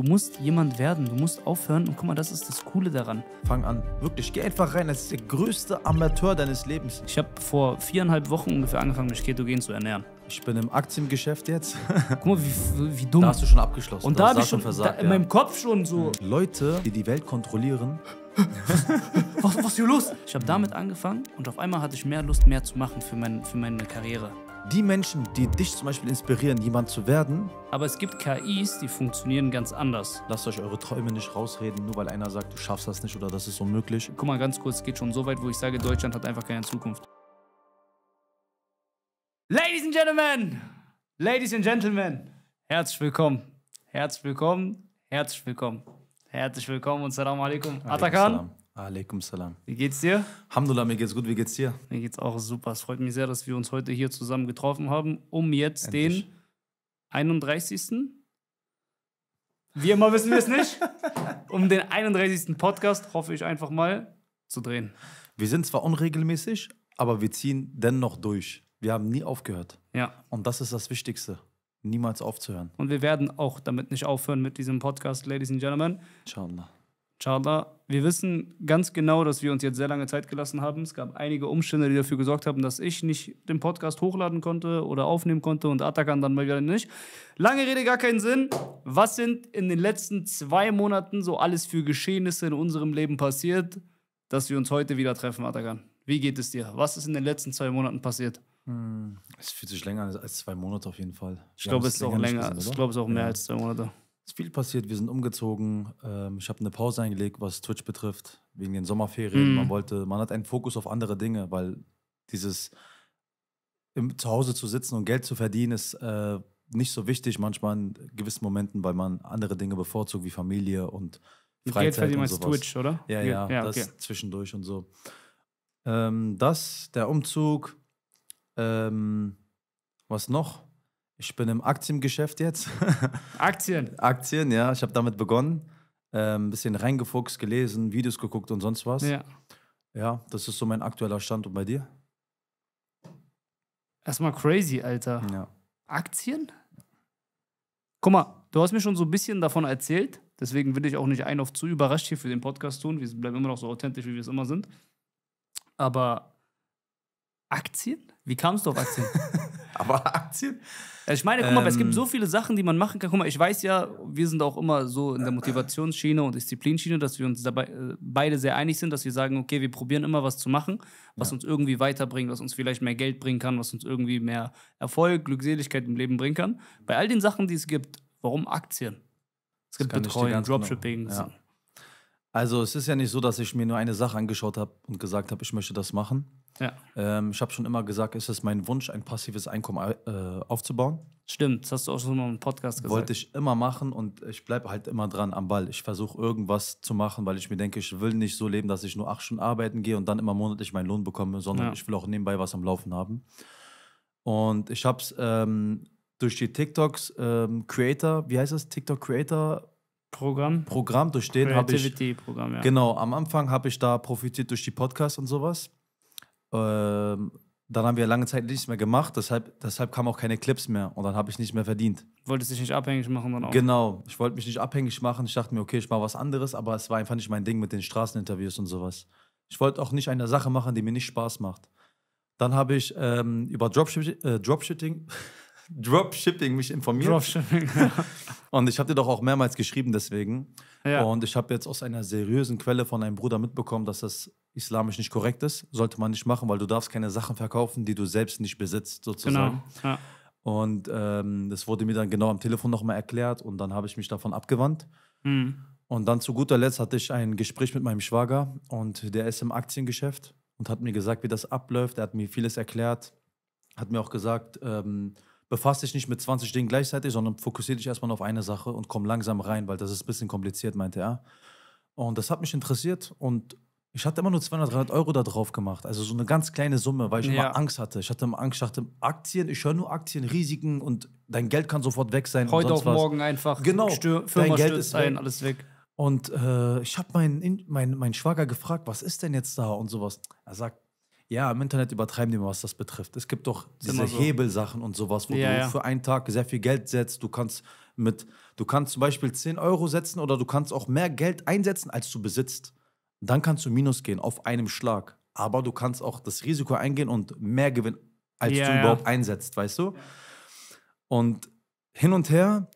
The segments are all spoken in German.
Du musst jemand werden, du musst aufhören und guck mal, das ist das Coole daran. Fang an, wirklich, geh einfach rein, das ist der größte Amateur deines Lebens. Ich habe vor viereinhalb Wochen ungefähr angefangen, mich ketogen zu ernähren. Ich bin im Aktiengeschäft jetzt. Guck mal, wie, wie dumm. Da hast du schon abgeschlossen. Und da habe ich schon, versagt, da, in ja. meinem Kopf schon so. Hm. Leute, die die Welt kontrollieren. was, was ist hier los? Ich habe damit angefangen und auf einmal hatte ich mehr Lust, mehr zu machen für, mein, für meine Karriere die Menschen, die dich zum Beispiel inspirieren, jemand zu werden. Aber es gibt KIs, die funktionieren ganz anders. Lasst euch eure Träume nicht rausreden, nur weil einer sagt, du schaffst das nicht oder das ist unmöglich. Guck mal ganz kurz, es geht schon so weit, wo ich sage, Deutschland hat einfach keine Zukunft. Ladies and Gentlemen! Ladies and Gentlemen! Herzlich willkommen! Herzlich willkommen! Herzlich willkommen! Herzlich willkommen und Salam alaikum. Atakan, Alaikum salam. Wie geht's dir? Alhamdulillah, mir geht's gut. Wie geht's dir? Mir geht's auch super. Es freut mich sehr, dass wir uns heute hier zusammen getroffen haben, um jetzt Endlich. den 31. Wie immer wissen wir es nicht. um den 31. Podcast, hoffe ich einfach mal, zu drehen. Wir sind zwar unregelmäßig, aber wir ziehen dennoch durch. Wir haben nie aufgehört. Ja. Und das ist das Wichtigste. Niemals aufzuhören. Und wir werden auch damit nicht aufhören mit diesem Podcast, Ladies and Gentlemen. Inshallah. Inshallah. Wir wissen ganz genau, dass wir uns jetzt sehr lange Zeit gelassen haben. Es gab einige Umstände, die dafür gesorgt haben, dass ich nicht den Podcast hochladen konnte oder aufnehmen konnte und Atakan dann mal wieder nicht. Lange Rede, gar keinen Sinn. Was sind in den letzten zwei Monaten so alles für Geschehnisse in unserem Leben passiert, dass wir uns heute wieder treffen, Atakan? Wie geht es dir? Was ist in den letzten zwei Monaten passiert? Hm, es fühlt sich länger als zwei Monate auf jeden Fall. Ich glaube, es ist auch länger. Ich glaube, es ist auch mehr ja. als zwei Monate ist viel passiert. Wir sind umgezogen. Ähm, ich habe eine Pause eingelegt, was Twitch betrifft, wegen den Sommerferien. Mhm. Man wollte, man hat einen Fokus auf andere Dinge, weil dieses im, zu Hause zu sitzen und Geld zu verdienen ist äh, nicht so wichtig manchmal in gewissen Momenten, weil man andere Dinge bevorzugt wie Familie und Freizeit Geld verdienen und sowas. Twitch, oder? Ja, ja, ja das zwischendurch und so. Ähm, das, der Umzug, ähm, was noch? Ich bin im Aktiengeschäft jetzt. Aktien? Aktien, ja. Ich habe damit begonnen. Ein ähm, bisschen reingefuchst, gelesen, Videos geguckt und sonst was. Ja. Ja, das ist so mein aktueller Stand. Und bei dir? Erstmal crazy, Alter. Ja. Aktien? Guck mal, du hast mir schon so ein bisschen davon erzählt. Deswegen will ich auch nicht ein auf zu überrascht hier für den Podcast tun. Wir bleiben immer noch so authentisch, wie wir es immer sind. Aber Aktien? Wie kamst du auf Aktien? Aber Aktien? Ich meine, guck mal, ähm, es gibt so ähm. viele Sachen, die man machen kann. Guck mal, ich weiß ja, wir sind auch immer so in der Motivationsschiene und Disziplinschiene, dass wir uns dabei äh, beide sehr einig sind, dass wir sagen, okay, wir probieren immer was zu machen, was ja. uns irgendwie weiterbringt, was uns vielleicht mehr Geld bringen kann, was uns irgendwie mehr Erfolg, Glückseligkeit im Leben bringen kann. Bei all den Sachen, die es gibt, warum Aktien? Es gibt Betreuung, genau- Dropshipping. Genau. Ja. Also es ist ja nicht so, dass ich mir nur eine Sache angeschaut habe und gesagt habe, ich möchte das machen, ja. Ähm, ich habe schon immer gesagt, es ist mein Wunsch, ein passives Einkommen äh, aufzubauen. Stimmt, das hast du auch schon mal im Podcast gesagt. Wollte ich immer machen und ich bleibe halt immer dran am Ball. Ich versuche irgendwas zu machen, weil ich mir denke, ich will nicht so leben, dass ich nur acht Stunden arbeiten gehe und dann immer monatlich meinen Lohn bekomme, sondern ja. ich will auch nebenbei was am Laufen haben. Und ich habe es ähm, durch die TikToks ähm, Creator, wie heißt das? TikTok Creator Programm? Programm, durch den habe ich. Programm, ja. Genau, am Anfang habe ich da profitiert durch die Podcasts und sowas. Ähm, dann haben wir lange Zeit nichts mehr gemacht, deshalb, deshalb kamen auch keine Clips mehr und dann habe ich nicht mehr verdient. Wolltest du dich nicht abhängig machen dann auch? Genau, ich wollte mich nicht abhängig machen. Ich dachte mir, okay, ich mache was anderes, aber es war einfach nicht mein Ding mit den Straßeninterviews und sowas. Ich wollte auch nicht eine Sache machen, die mir nicht Spaß macht. Dann habe ich ähm, über Dropship, äh, Dropshipping, Dropshipping mich informiert. Dropshipping. und ich habe dir doch auch mehrmals geschrieben deswegen. Ja. Und ich habe jetzt aus einer seriösen Quelle von einem Bruder mitbekommen, dass das islamisch nicht korrekt ist, sollte man nicht machen, weil du darfst keine Sachen verkaufen, die du selbst nicht besitzt, sozusagen. Genau. Ja. Und ähm, das wurde mir dann genau am Telefon nochmal erklärt und dann habe ich mich davon abgewandt. Mhm. Und dann zu guter Letzt hatte ich ein Gespräch mit meinem Schwager und der ist im Aktiengeschäft und hat mir gesagt, wie das abläuft. Er hat mir vieles erklärt, hat mir auch gesagt, ähm, befasst dich nicht mit 20 Dingen gleichzeitig, sondern fokussiere dich erstmal auf eine Sache und komm langsam rein, weil das ist ein bisschen kompliziert, meinte er. Und das hat mich interessiert und ich hatte immer nur 200, 300 Euro da drauf gemacht. Also so eine ganz kleine Summe, weil ich ja. immer Angst hatte. Ich hatte immer Angst, ich dachte, Aktien, ich höre nur Aktien, Risiken und dein Geld kann sofort weg sein. Heute auf was. morgen einfach. Genau. Stür Firma dein Geld ist ein, weg. alles weg. Und äh, ich habe meinen mein, mein Schwager gefragt, was ist denn jetzt da und sowas. Er sagt, ja, im Internet übertreiben die mal, was das betrifft. Es gibt doch diese so. Hebelsachen und sowas, wo ja, du ja. für einen Tag sehr viel Geld setzt. Du kannst mit, du kannst zum Beispiel 10 Euro setzen oder du kannst auch mehr Geld einsetzen, als du besitzt dann kannst du minus gehen auf einem Schlag. Aber du kannst auch das Risiko eingehen und mehr gewinnen, als yeah. du überhaupt einsetzt, weißt du? Und hin und her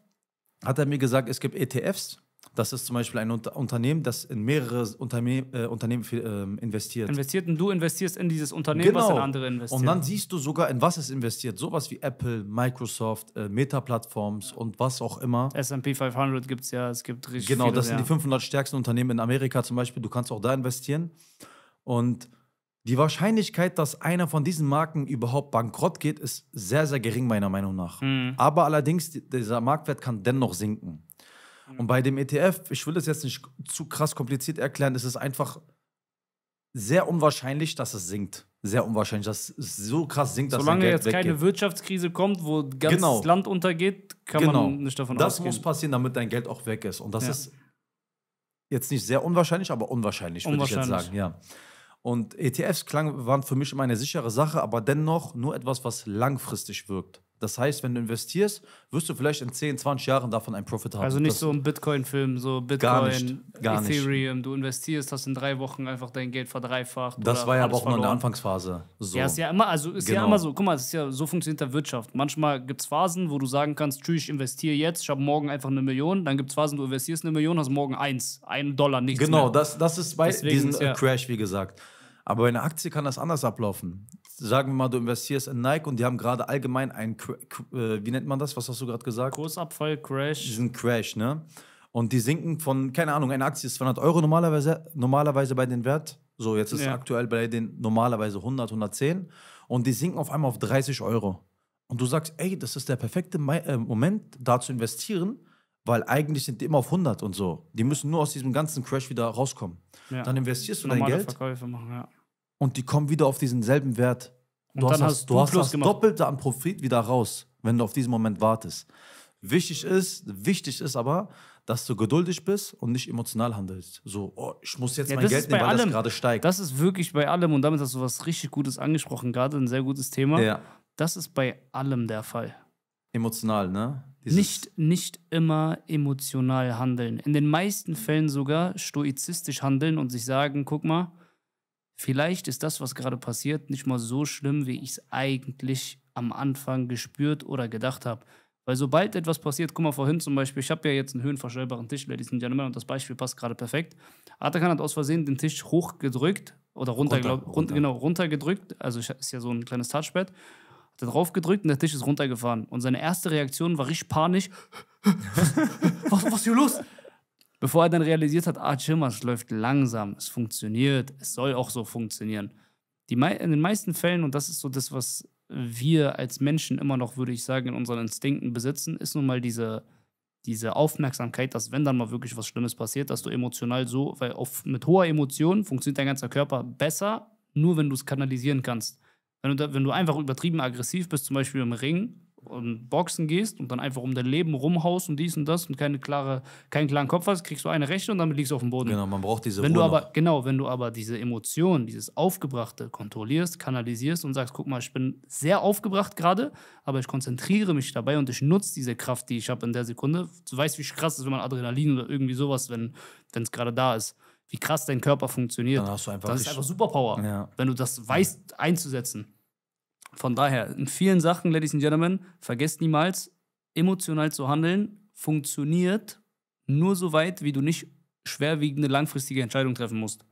hat er mir gesagt, es gibt ETFs, das ist zum Beispiel ein Unter Unternehmen, das in mehrere Unterne äh, Unternehmen ähm, investiert. Investiert und du investierst in dieses Unternehmen, genau. was in andere investiert. Und dann siehst du sogar, in was es investiert. Sowas wie Apple, Microsoft, äh, Meta-Plattforms und was auch immer. SP 500 gibt es ja, es gibt richtig Genau, viele, das sind ja. die 500 stärksten Unternehmen in Amerika zum Beispiel. Du kannst auch da investieren. Und die Wahrscheinlichkeit, dass einer von diesen Marken überhaupt bankrott geht, ist sehr, sehr gering, meiner Meinung nach. Mhm. Aber allerdings, dieser Marktwert kann dennoch sinken. Und bei dem ETF, ich will das jetzt nicht zu krass kompliziert erklären, es ist einfach sehr unwahrscheinlich, dass es sinkt. Sehr unwahrscheinlich, dass es so krass sinkt, dass es Solange jetzt weggeht. keine Wirtschaftskrise kommt, wo ganz genau. Land untergeht, kann genau. man nicht davon das ausgehen. Das muss passieren, damit dein Geld auch weg ist. Und das ja. ist jetzt nicht sehr unwahrscheinlich, aber unwahrscheinlich, würde ich jetzt sagen. Ja. Und ETFs klang, waren für mich immer eine sichere Sache, aber dennoch nur etwas, was langfristig wirkt. Das heißt, wenn du investierst, wirst du vielleicht in 10, 20 Jahren davon einen Profit haben. Also nicht das so ein Bitcoin-Film, so Bitcoin, gar nicht, gar Ethereum. Du investierst, hast in drei Wochen einfach dein Geld verdreifacht. Das war ja aber auch verloren. nur in der Anfangsphase. So. Ja, ist ja immer, also ist genau. ja immer so. Guck mal, ist ja so funktioniert der Wirtschaft. Manchmal gibt es Phasen, wo du sagen kannst, tschüss, ich investiere jetzt, ich habe morgen einfach eine Million. Dann gibt es Phasen, du investierst eine Million, hast morgen eins, einen Dollar, nichts Genau, mehr. Das, das ist bei Deswegen diesem ja. Crash, wie gesagt. Aber bei einer Aktie kann das anders ablaufen sagen wir mal, du investierst in Nike und die haben gerade allgemein einen, äh, wie nennt man das? Was hast du gerade gesagt? Kursabfall, Crash. Diesen Crash, ne? Und die sinken von, keine Ahnung, eine Aktie ist 200 Euro normalerweise, normalerweise bei den Wert. So, jetzt ist ja. aktuell bei den normalerweise 100, 110. Und die sinken auf einmal auf 30 Euro. Und du sagst, ey, das ist der perfekte äh, Moment, da zu investieren, weil eigentlich sind die immer auf 100 und so. Die müssen nur aus diesem ganzen Crash wieder rauskommen. Ja. Dann investierst du Normale dein Geld. Verkäufe machen, ja und die kommen wieder auf diesen selben Wert. Du und hast, dann hast du, du hast das Doppelte an Profit wieder raus, wenn du auf diesen Moment wartest. Wichtig ist, wichtig ist aber, dass du geduldig bist und nicht emotional handelst. So, oh, ich muss jetzt ja, mein Geld nehmen, weil allem, das gerade steigt. Das ist wirklich bei allem und damit hast du was richtig Gutes angesprochen, gerade ein sehr gutes Thema. Ja. Das ist bei allem der Fall. Emotional, ne? nicht, nicht immer emotional handeln. In den meisten Fällen sogar stoizistisch handeln und sich sagen, guck mal, Vielleicht ist das, was gerade passiert, nicht mal so schlimm, wie ich es eigentlich am Anfang gespürt oder gedacht habe. Weil sobald etwas passiert, guck mal vorhin zum Beispiel, ich habe ja jetzt einen höhenverstellbaren Tisch, Ladies and Gentlemen, und das Beispiel passt gerade perfekt. Atakan hat aus Versehen den Tisch hochgedrückt oder runter, runter, glaub, runter. genau, runtergedrückt. Also ist ja so ein kleines Touchpad. Hat er drauf gedrückt und der Tisch ist runtergefahren. Und seine erste Reaktion war richtig panisch. was, was ist hier los? Bevor er dann realisiert hat, ah, chill mal, es läuft langsam, es funktioniert, es soll auch so funktionieren. Die, in den meisten Fällen, und das ist so das, was wir als Menschen immer noch, würde ich sagen, in unseren Instinkten besitzen, ist nun mal diese, diese Aufmerksamkeit, dass wenn dann mal wirklich was Schlimmes passiert, dass du emotional so, weil auf, mit hoher Emotion funktioniert dein ganzer Körper besser, nur wenn du es kanalisieren kannst. Wenn du, wenn du einfach übertrieben aggressiv bist, zum Beispiel im Ring, und Boxen gehst und dann einfach um dein Leben rumhaust und dies und das und keine klare, keinen klaren Kopf hast, kriegst du eine Rechte und damit liegst du auf dem Boden. Genau, man braucht diese wenn Ruhe du aber noch. Genau, wenn du aber diese Emotionen, dieses Aufgebrachte kontrollierst, kanalisierst und sagst, guck mal, ich bin sehr aufgebracht gerade, aber ich konzentriere mich dabei und ich nutze diese Kraft, die ich habe in der Sekunde. Du weißt, wie krass ist, wenn man Adrenalin oder irgendwie sowas, wenn es gerade da ist wie krass dein Körper funktioniert. Dann das ist einfach Superpower, ja. wenn du das weißt einzusetzen. Von daher, in vielen Sachen, Ladies and Gentlemen, vergesst niemals, emotional zu handeln funktioniert nur so weit, wie du nicht schwerwiegende langfristige Entscheidungen treffen musst.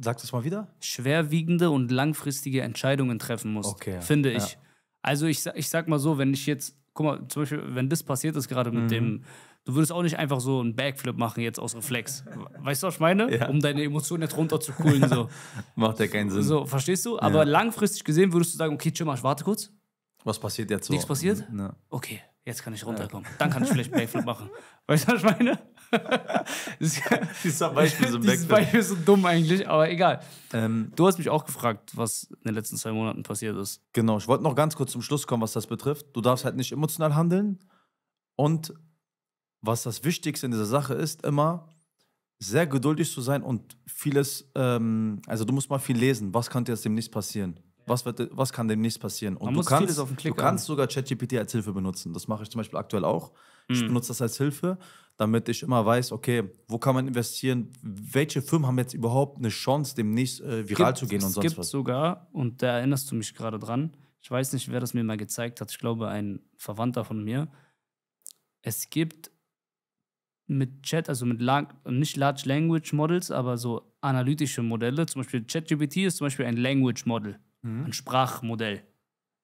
Sagst du es mal wieder? Schwerwiegende und langfristige Entscheidungen treffen musst, okay, finde ich. Ja. Also ich, ich sag mal so, wenn ich jetzt, guck mal, zum Beispiel, wenn das passiert ist gerade mit mhm. dem du würdest auch nicht einfach so einen Backflip machen jetzt aus Reflex. Weißt du, was ich meine? Ja. Um deine Emotionen jetzt runter runterzukühlen. So. Macht ja keinen Sinn. So, verstehst du? Aber ja. langfristig gesehen würdest du sagen, okay, chill mal, ich warte kurz. Was passiert jetzt so? Nichts passiert? Mhm, ja. Okay, jetzt kann ich runterkommen. Dann kann ich vielleicht Backflip machen. Weißt du, was ich meine? Dieser Beispiel so Dieses Beispiel ist so dumm eigentlich, aber egal. Ähm, du hast mich auch gefragt, was in den letzten zwei Monaten passiert ist. Genau, ich wollte noch ganz kurz zum Schluss kommen, was das betrifft. Du darfst halt nicht emotional handeln und was das Wichtigste in dieser Sache ist, immer sehr geduldig zu sein und vieles, ähm, also du musst mal viel lesen, was kann dir jetzt demnächst passieren? Was, wird, was kann demnächst passieren? Und du, kannst, du kannst sogar ChatGPT als Hilfe benutzen. Das mache ich zum Beispiel aktuell auch. Mhm. Ich benutze das als Hilfe, damit ich immer weiß, okay, wo kann man investieren? Welche Firmen haben jetzt überhaupt eine Chance, demnächst äh, viral gibt, zu gehen und sonst was? Es gibt sogar, und da erinnerst du mich gerade dran, ich weiß nicht, wer das mir mal gezeigt hat, ich glaube, ein Verwandter von mir. Es gibt mit Chat, also mit lang, nicht Large Language Models, aber so analytische Modelle. Zum Beispiel ChatGPT ist zum Beispiel ein Language Model, mhm. ein Sprachmodell.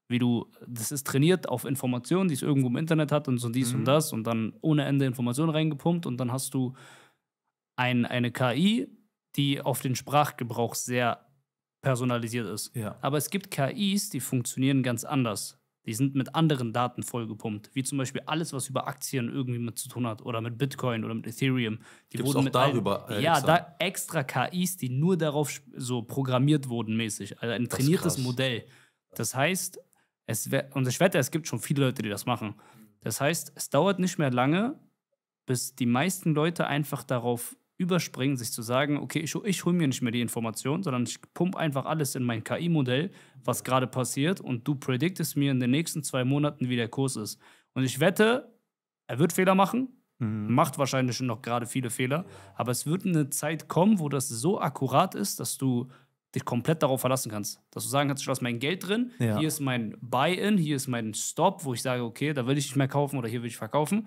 Wie du, das ist trainiert auf Informationen, die es irgendwo im Internet hat und so dies mhm. und das und dann ohne Ende Informationen reingepumpt und dann hast du ein, eine KI, die auf den Sprachgebrauch sehr personalisiert ist. Ja. Aber es gibt KIs, die funktionieren ganz anders die sind mit anderen Daten vollgepumpt, wie zum Beispiel alles, was über Aktien irgendwie mit zu tun hat oder mit Bitcoin oder mit Ethereum. Die Gibt's wurden auch mit darüber. Allen, äh, ja, da extra KIs, die nur darauf so programmiert wurden mäßig, also ein das trainiertes Modell. Das heißt, es und ich wette, es gibt schon viele Leute, die das machen. Das heißt, es dauert nicht mehr lange, bis die meisten Leute einfach darauf überspringen, sich zu sagen, okay, ich, ich hole mir nicht mehr die Information, sondern ich pumpe einfach alles in mein KI-Modell, was gerade passiert und du prediktest mir in den nächsten zwei Monaten, wie der Kurs ist. Und ich wette, er wird Fehler machen, mhm. macht wahrscheinlich schon noch gerade viele Fehler, aber es wird eine Zeit kommen, wo das so akkurat ist, dass du dich komplett darauf verlassen kannst. Dass du sagen kannst, ich lasse mein Geld drin, ja. hier ist mein Buy-in, hier ist mein Stop, wo ich sage, okay, da will ich nicht mehr kaufen oder hier will ich verkaufen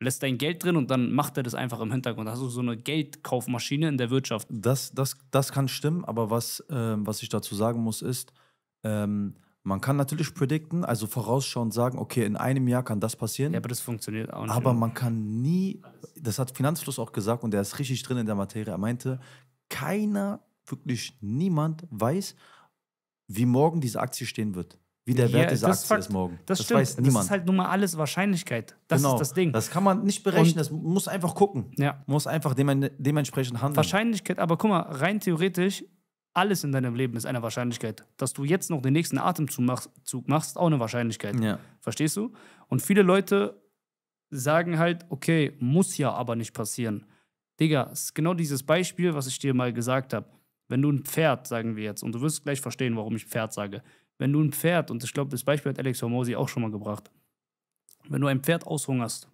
lässt dein Geld drin und dann macht er das einfach im Hintergrund. hast du so eine Geldkaufmaschine in der Wirtschaft. Das, das, das kann stimmen, aber was, ähm, was ich dazu sagen muss, ist, ähm, man kann natürlich predikten, also vorausschauen, sagen, okay, in einem Jahr kann das passieren. Ja, aber das funktioniert auch nicht. Aber man kann nie, das hat Finanzfluss auch gesagt und er ist richtig drin in der Materie. Er meinte, keiner, wirklich niemand weiß, wie morgen diese Aktie stehen wird wie der Wert ja, dieser Aktie Fakt, ist morgen. Das, das stimmt. weiß niemand. Das ist halt nun mal alles Wahrscheinlichkeit. Das genau. ist das Ding. Das kann man nicht berechnen. Und das muss einfach gucken. Ja. Muss einfach dementsprechend handeln. Wahrscheinlichkeit, aber guck mal, rein theoretisch, alles in deinem Leben ist eine Wahrscheinlichkeit. Dass du jetzt noch den nächsten Atemzug machst, ist auch eine Wahrscheinlichkeit. Ja. Verstehst du? Und viele Leute sagen halt, okay, muss ja aber nicht passieren. Digga, ist genau dieses Beispiel, was ich dir mal gesagt habe. Wenn du ein Pferd, sagen wir jetzt, und du wirst gleich verstehen, warum ich Pferd sage wenn du ein Pferd, und ich glaube, das Beispiel hat Alex Hormosi auch schon mal gebracht, wenn du ein Pferd aushungerst,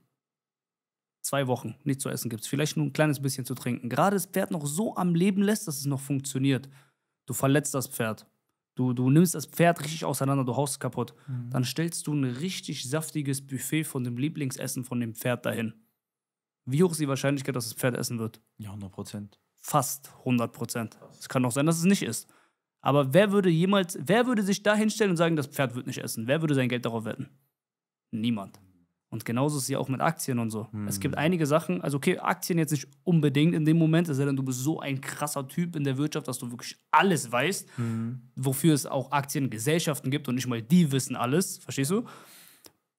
zwei Wochen nicht zu essen gibst, vielleicht nur ein kleines bisschen zu trinken, gerade das Pferd noch so am Leben lässt, dass es noch funktioniert, du verletzt das Pferd, du, du nimmst das Pferd richtig auseinander, du haust es kaputt, mhm. dann stellst du ein richtig saftiges Buffet von dem Lieblingsessen von dem Pferd dahin. Wie hoch ist die Wahrscheinlichkeit, dass das Pferd essen wird? Ja, 100 Prozent. Fast 100 Prozent. Es kann auch sein, dass es nicht ist. Aber wer würde jemals, wer würde sich da hinstellen und sagen, das Pferd wird nicht essen? Wer würde sein Geld darauf wetten? Niemand. Und genauso ist es ja auch mit Aktien und so. Hm. Es gibt hm. einige Sachen, also okay, Aktien jetzt nicht unbedingt in dem Moment, es sei denn, du bist so ein krasser Typ in der Wirtschaft, dass du wirklich alles weißt, hm. wofür es auch Aktiengesellschaften gibt und nicht mal die wissen alles, verstehst du?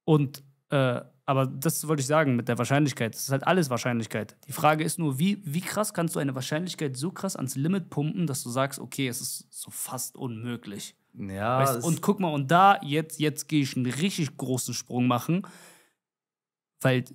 Und äh, aber das wollte ich sagen mit der Wahrscheinlichkeit. Das ist halt alles Wahrscheinlichkeit. Die Frage ist nur, wie, wie krass kannst du eine Wahrscheinlichkeit so krass ans Limit pumpen, dass du sagst, okay, es ist so fast unmöglich. Ja. Weißt, und guck mal, und da, jetzt, jetzt gehe ich einen richtig großen Sprung machen, weil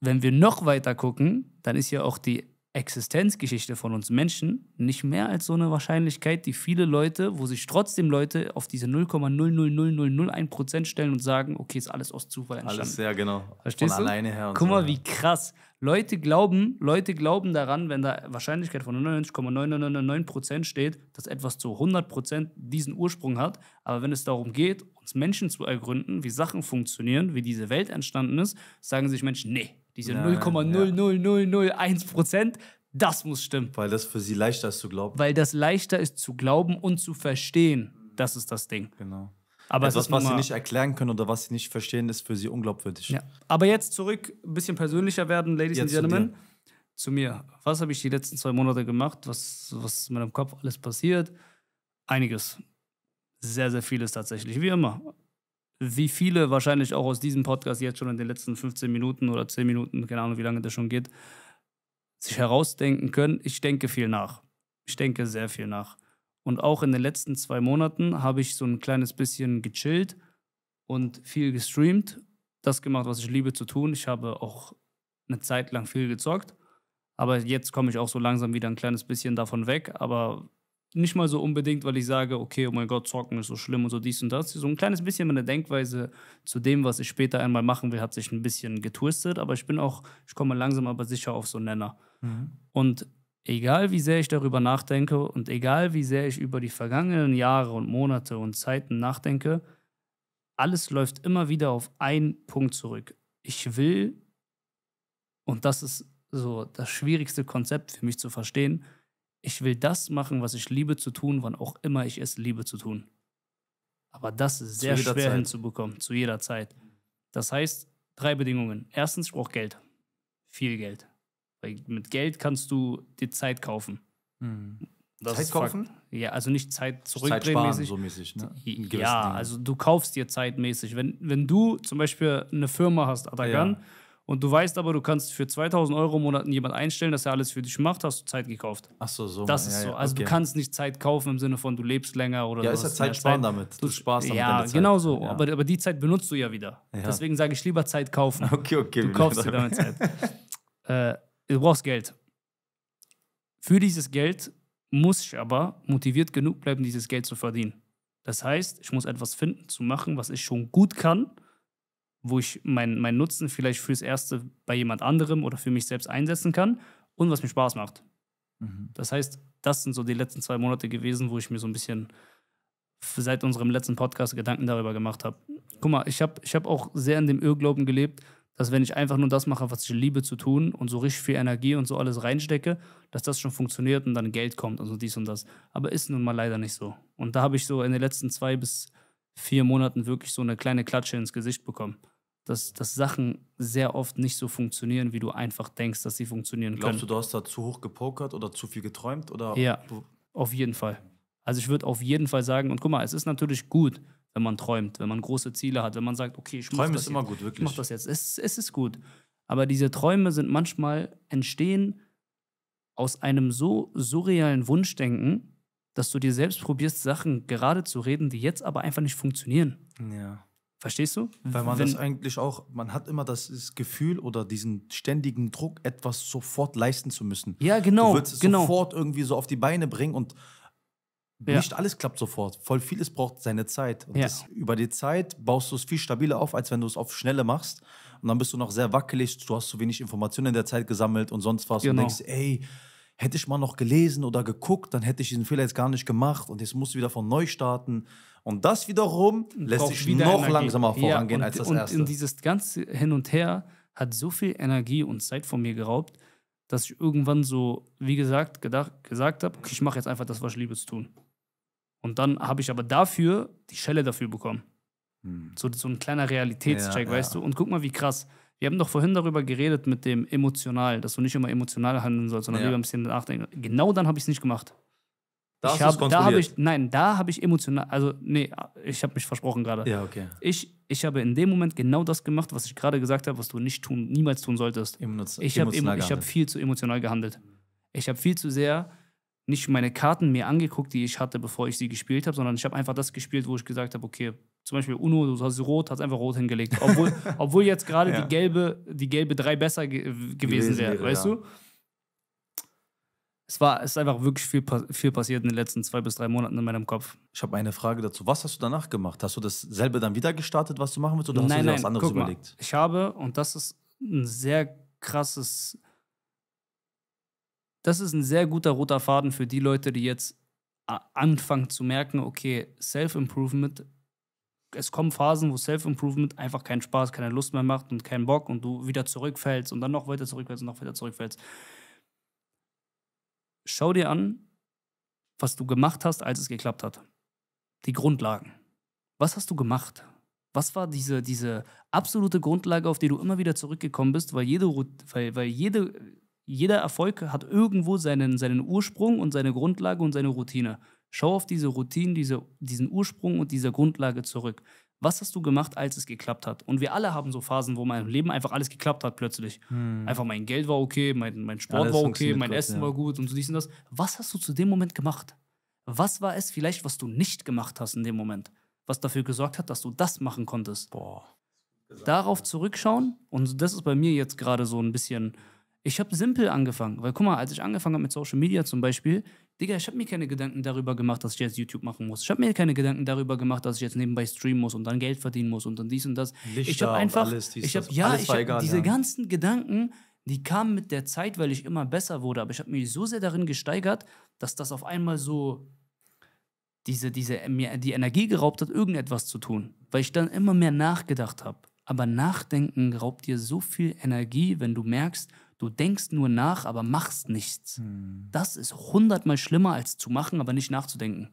wenn wir noch weiter gucken, dann ist ja auch die Existenzgeschichte von uns Menschen nicht mehr als so eine Wahrscheinlichkeit, die viele Leute, wo sich trotzdem Leute auf diese 0,00001% stellen und sagen, okay, ist alles aus Zufall entstanden. Alles, sehr genau. Verstehst von du? alleine her. Guck so, mal, ja. wie krass. Leute glauben, Leute glauben daran, wenn da Wahrscheinlichkeit von 99,999% steht, dass etwas zu 100% diesen Ursprung hat. Aber wenn es darum geht, uns Menschen zu ergründen, wie Sachen funktionieren, wie diese Welt entstanden ist, sagen sich Menschen, nee, diese 0,0001 Prozent, das muss stimmen. Weil das für sie leichter ist zu glauben. Weil das leichter ist zu glauben und zu verstehen. Das ist das Ding. Genau. Aber es Etwas, ja, was sie nicht erklären können oder was sie nicht verstehen, ist für sie unglaubwürdig. Ja. Aber jetzt zurück, ein bisschen persönlicher werden, Ladies jetzt and Gentlemen. Zu, zu mir. Was habe ich die letzten zwei Monate gemacht? Was, was ist mit meinem Kopf alles passiert? Einiges. Sehr, sehr vieles tatsächlich, wie immer wie viele wahrscheinlich auch aus diesem Podcast jetzt schon in den letzten 15 Minuten oder 10 Minuten, keine Ahnung, wie lange das schon geht, sich herausdenken können, ich denke viel nach. Ich denke sehr viel nach. Und auch in den letzten zwei Monaten habe ich so ein kleines bisschen gechillt und viel gestreamt, das gemacht, was ich liebe zu tun. Ich habe auch eine Zeit lang viel gezockt, aber jetzt komme ich auch so langsam wieder ein kleines bisschen davon weg. Aber nicht mal so unbedingt, weil ich sage, okay, oh mein Gott, zocken ist so schlimm und so dies und das. So ein kleines bisschen meine Denkweise zu dem, was ich später einmal machen will, hat sich ein bisschen getwistet, aber ich bin auch, ich komme langsam aber sicher auf so einen Nenner. Mhm. Und egal wie sehr ich darüber nachdenke und egal wie sehr ich über die vergangenen Jahre und Monate und Zeiten nachdenke, alles läuft immer wieder auf einen Punkt zurück. Ich will, und das ist so das schwierigste Konzept für mich zu verstehen, ich will das machen, was ich liebe zu tun, wann auch immer ich es liebe zu tun. Aber das ist sehr schwer Zeit. hinzubekommen, zu jeder Zeit. Das heißt, drei Bedingungen. Erstens, ich brauche Geld. Viel Geld. Weil mit Geld kannst du dir Zeit kaufen. Mhm. Zeit kaufen? Ja, also nicht Zeit zurückdrehen Zeit mäßig. So mäßig ne? Ja, also du kaufst dir zeitmäßig. Wenn, wenn du zum Beispiel eine Firma hast, Adagan, ja und du weißt aber, du kannst für 2000 Euro im Monat jemanden einstellen, dass er alles für dich macht, hast du Zeit gekauft. Ach so, so. Das ja, ist so. also okay. du kannst nicht Zeit kaufen im Sinne von, du lebst länger oder Ja, ist ja Zeit sparen damit. Du sparst damit Ja, genau so. Ja. Aber, aber die Zeit benutzt du ja wieder. Deswegen sage ich lieber Zeit kaufen. Okay, okay. Du kaufst dir damit Zeit. äh, du brauchst Geld. Für dieses Geld muss ich aber motiviert genug bleiben, dieses Geld zu verdienen. Das heißt, ich muss etwas finden, zu machen, was ich schon gut kann wo ich meinen mein Nutzen vielleicht fürs Erste bei jemand anderem oder für mich selbst einsetzen kann und was mir Spaß macht. Mhm. Das heißt, das sind so die letzten zwei Monate gewesen, wo ich mir so ein bisschen seit unserem letzten Podcast Gedanken darüber gemacht habe. Guck mal, ich habe ich hab auch sehr in dem Irrglauben gelebt, dass wenn ich einfach nur das mache, was ich liebe zu tun und so richtig viel Energie und so alles reinstecke, dass das schon funktioniert und dann Geld kommt und so dies und das. Aber ist nun mal leider nicht so. Und da habe ich so in den letzten zwei bis vier Monaten wirklich so eine kleine Klatsche ins Gesicht bekommen dass, dass Sachen sehr oft nicht so funktionieren, wie du einfach denkst, dass sie funktionieren Glaubst können. Glaubst du, du hast da zu hoch gepokert oder zu viel geträumt? Oder ja, auf jeden Fall. Also ich würde auf jeden Fall sagen, und guck mal, es ist natürlich gut, wenn man träumt, wenn man große Ziele hat, wenn man sagt, okay, ich träume ist jetzt. immer gut, wirklich. Ich mach das jetzt. Es, es ist gut. Aber diese Träume sind manchmal entstehen aus einem so surrealen Wunschdenken, dass du dir selbst probierst, Sachen gerade zu reden, die jetzt aber einfach nicht funktionieren. Ja. Verstehst du? Weil man Wenn, das eigentlich auch, man hat immer das Gefühl oder diesen ständigen Druck, etwas sofort leisten zu müssen. Ja, genau. Du willst es genau. sofort irgendwie so auf die Beine bringen und ja. nicht alles klappt sofort. Voll vieles braucht seine Zeit. Und ja. das, über die Zeit baust du es viel stabiler auf, als wenn du es auf Schnelle machst. Und dann bist du noch sehr wackelig, du hast zu wenig Informationen in der Zeit gesammelt und sonst was. Genau. Und denkst, ey, hätte ich mal noch gelesen oder geguckt, dann hätte ich diesen Fehler jetzt gar nicht gemacht und jetzt musst du wieder von neu starten. Und das wiederum lässt sich noch Energie. langsamer vorangehen ja, und, als das und, erste. Und dieses ganze Hin und Her hat so viel Energie und Zeit von mir geraubt, dass ich irgendwann so, wie gesagt, gedacht, gesagt habe, okay, ich mache jetzt einfach das, was ich liebe zu tun. Und dann habe ich aber dafür die Schelle dafür bekommen. Hm. So, so ein kleiner Realitätscheck, ja, weißt du? Und guck mal, wie krass. Wir haben doch vorhin darüber geredet mit dem emotional, dass du nicht immer emotional handeln sollst, sondern ja. lieber ein bisschen nachdenken. Genau dann habe ich es nicht gemacht. Da ich habe, da habe ich, nein, da habe ich emotional, also nee, ich habe mich versprochen gerade. Ja, okay. Ich, ich habe in dem Moment genau das gemacht, was ich gerade gesagt habe, was du nicht tun, niemals tun solltest. Emoz ich habe ich viel zu emotional gehandelt. Ich habe viel zu sehr nicht meine Karten mir angeguckt, die ich hatte, bevor ich sie gespielt habe, sondern ich habe einfach das gespielt, wo ich gesagt habe, okay, zum Beispiel Uno, du hast rot, hast einfach rot hingelegt, obwohl, obwohl jetzt gerade ja. die gelbe die gelbe drei besser ge gewesen, gewesen wäre, wäre, weißt ja. du? es war, es ist einfach wirklich viel, viel passiert in den letzten zwei bis drei Monaten in meinem Kopf. Ich habe eine Frage dazu. Was hast du danach gemacht? Hast du dasselbe dann wieder gestartet, was du machen willst, oder nein, hast du dir nein, was anderes überlegt? Mal. Ich habe, und das ist ein sehr krasses, das ist ein sehr guter roter Faden für die Leute, die jetzt anfangen zu merken, okay, Self-Improvement, es kommen Phasen, wo Self-Improvement einfach keinen Spaß, keine Lust mehr macht und keinen Bock und du wieder zurückfällst und dann noch weiter zurückfällst und noch weiter zurückfällst. Schau dir an, was du gemacht hast, als es geklappt hat. Die Grundlagen. Was hast du gemacht? Was war diese, diese absolute Grundlage, auf die du immer wieder zurückgekommen bist? Weil, jede, weil, weil jede, jeder Erfolg hat irgendwo seinen, seinen Ursprung und seine Grundlage und seine Routine. Schau auf diese Routine, diese, diesen Ursprung und diese Grundlage zurück was hast du gemacht, als es geklappt hat? Und wir alle haben so Phasen, wo mein Leben einfach alles geklappt hat plötzlich. Hm. Einfach mein Geld war okay, mein, mein Sport alles war okay, mein Essen ja. war gut und so dies und das. Was hast du zu dem Moment gemacht? Was war es vielleicht, was du nicht gemacht hast in dem Moment? Was dafür gesorgt hat, dass du das machen konntest? Boah. Darauf zurückschauen und das ist bei mir jetzt gerade so ein bisschen ich habe simpel angefangen, weil guck mal, als ich angefangen habe mit Social Media zum Beispiel, Digga, ich habe mir keine Gedanken darüber gemacht, dass ich jetzt YouTube machen muss. Ich habe mir keine Gedanken darüber gemacht, dass ich jetzt nebenbei streamen muss und dann Geld verdienen muss und dann dies und das. Lichter ich habe einfach, alles, dies, ich habe ja, ich hab egal, diese ja. ganzen Gedanken, die kamen mit der Zeit, weil ich immer besser wurde. Aber ich habe mich so sehr darin gesteigert, dass das auf einmal so diese, diese äh, mir die Energie geraubt hat, irgendetwas zu tun, weil ich dann immer mehr nachgedacht habe. Aber Nachdenken raubt dir so viel Energie, wenn du merkst, Du denkst nur nach, aber machst nichts. Hm. Das ist hundertmal schlimmer, als zu machen, aber nicht nachzudenken.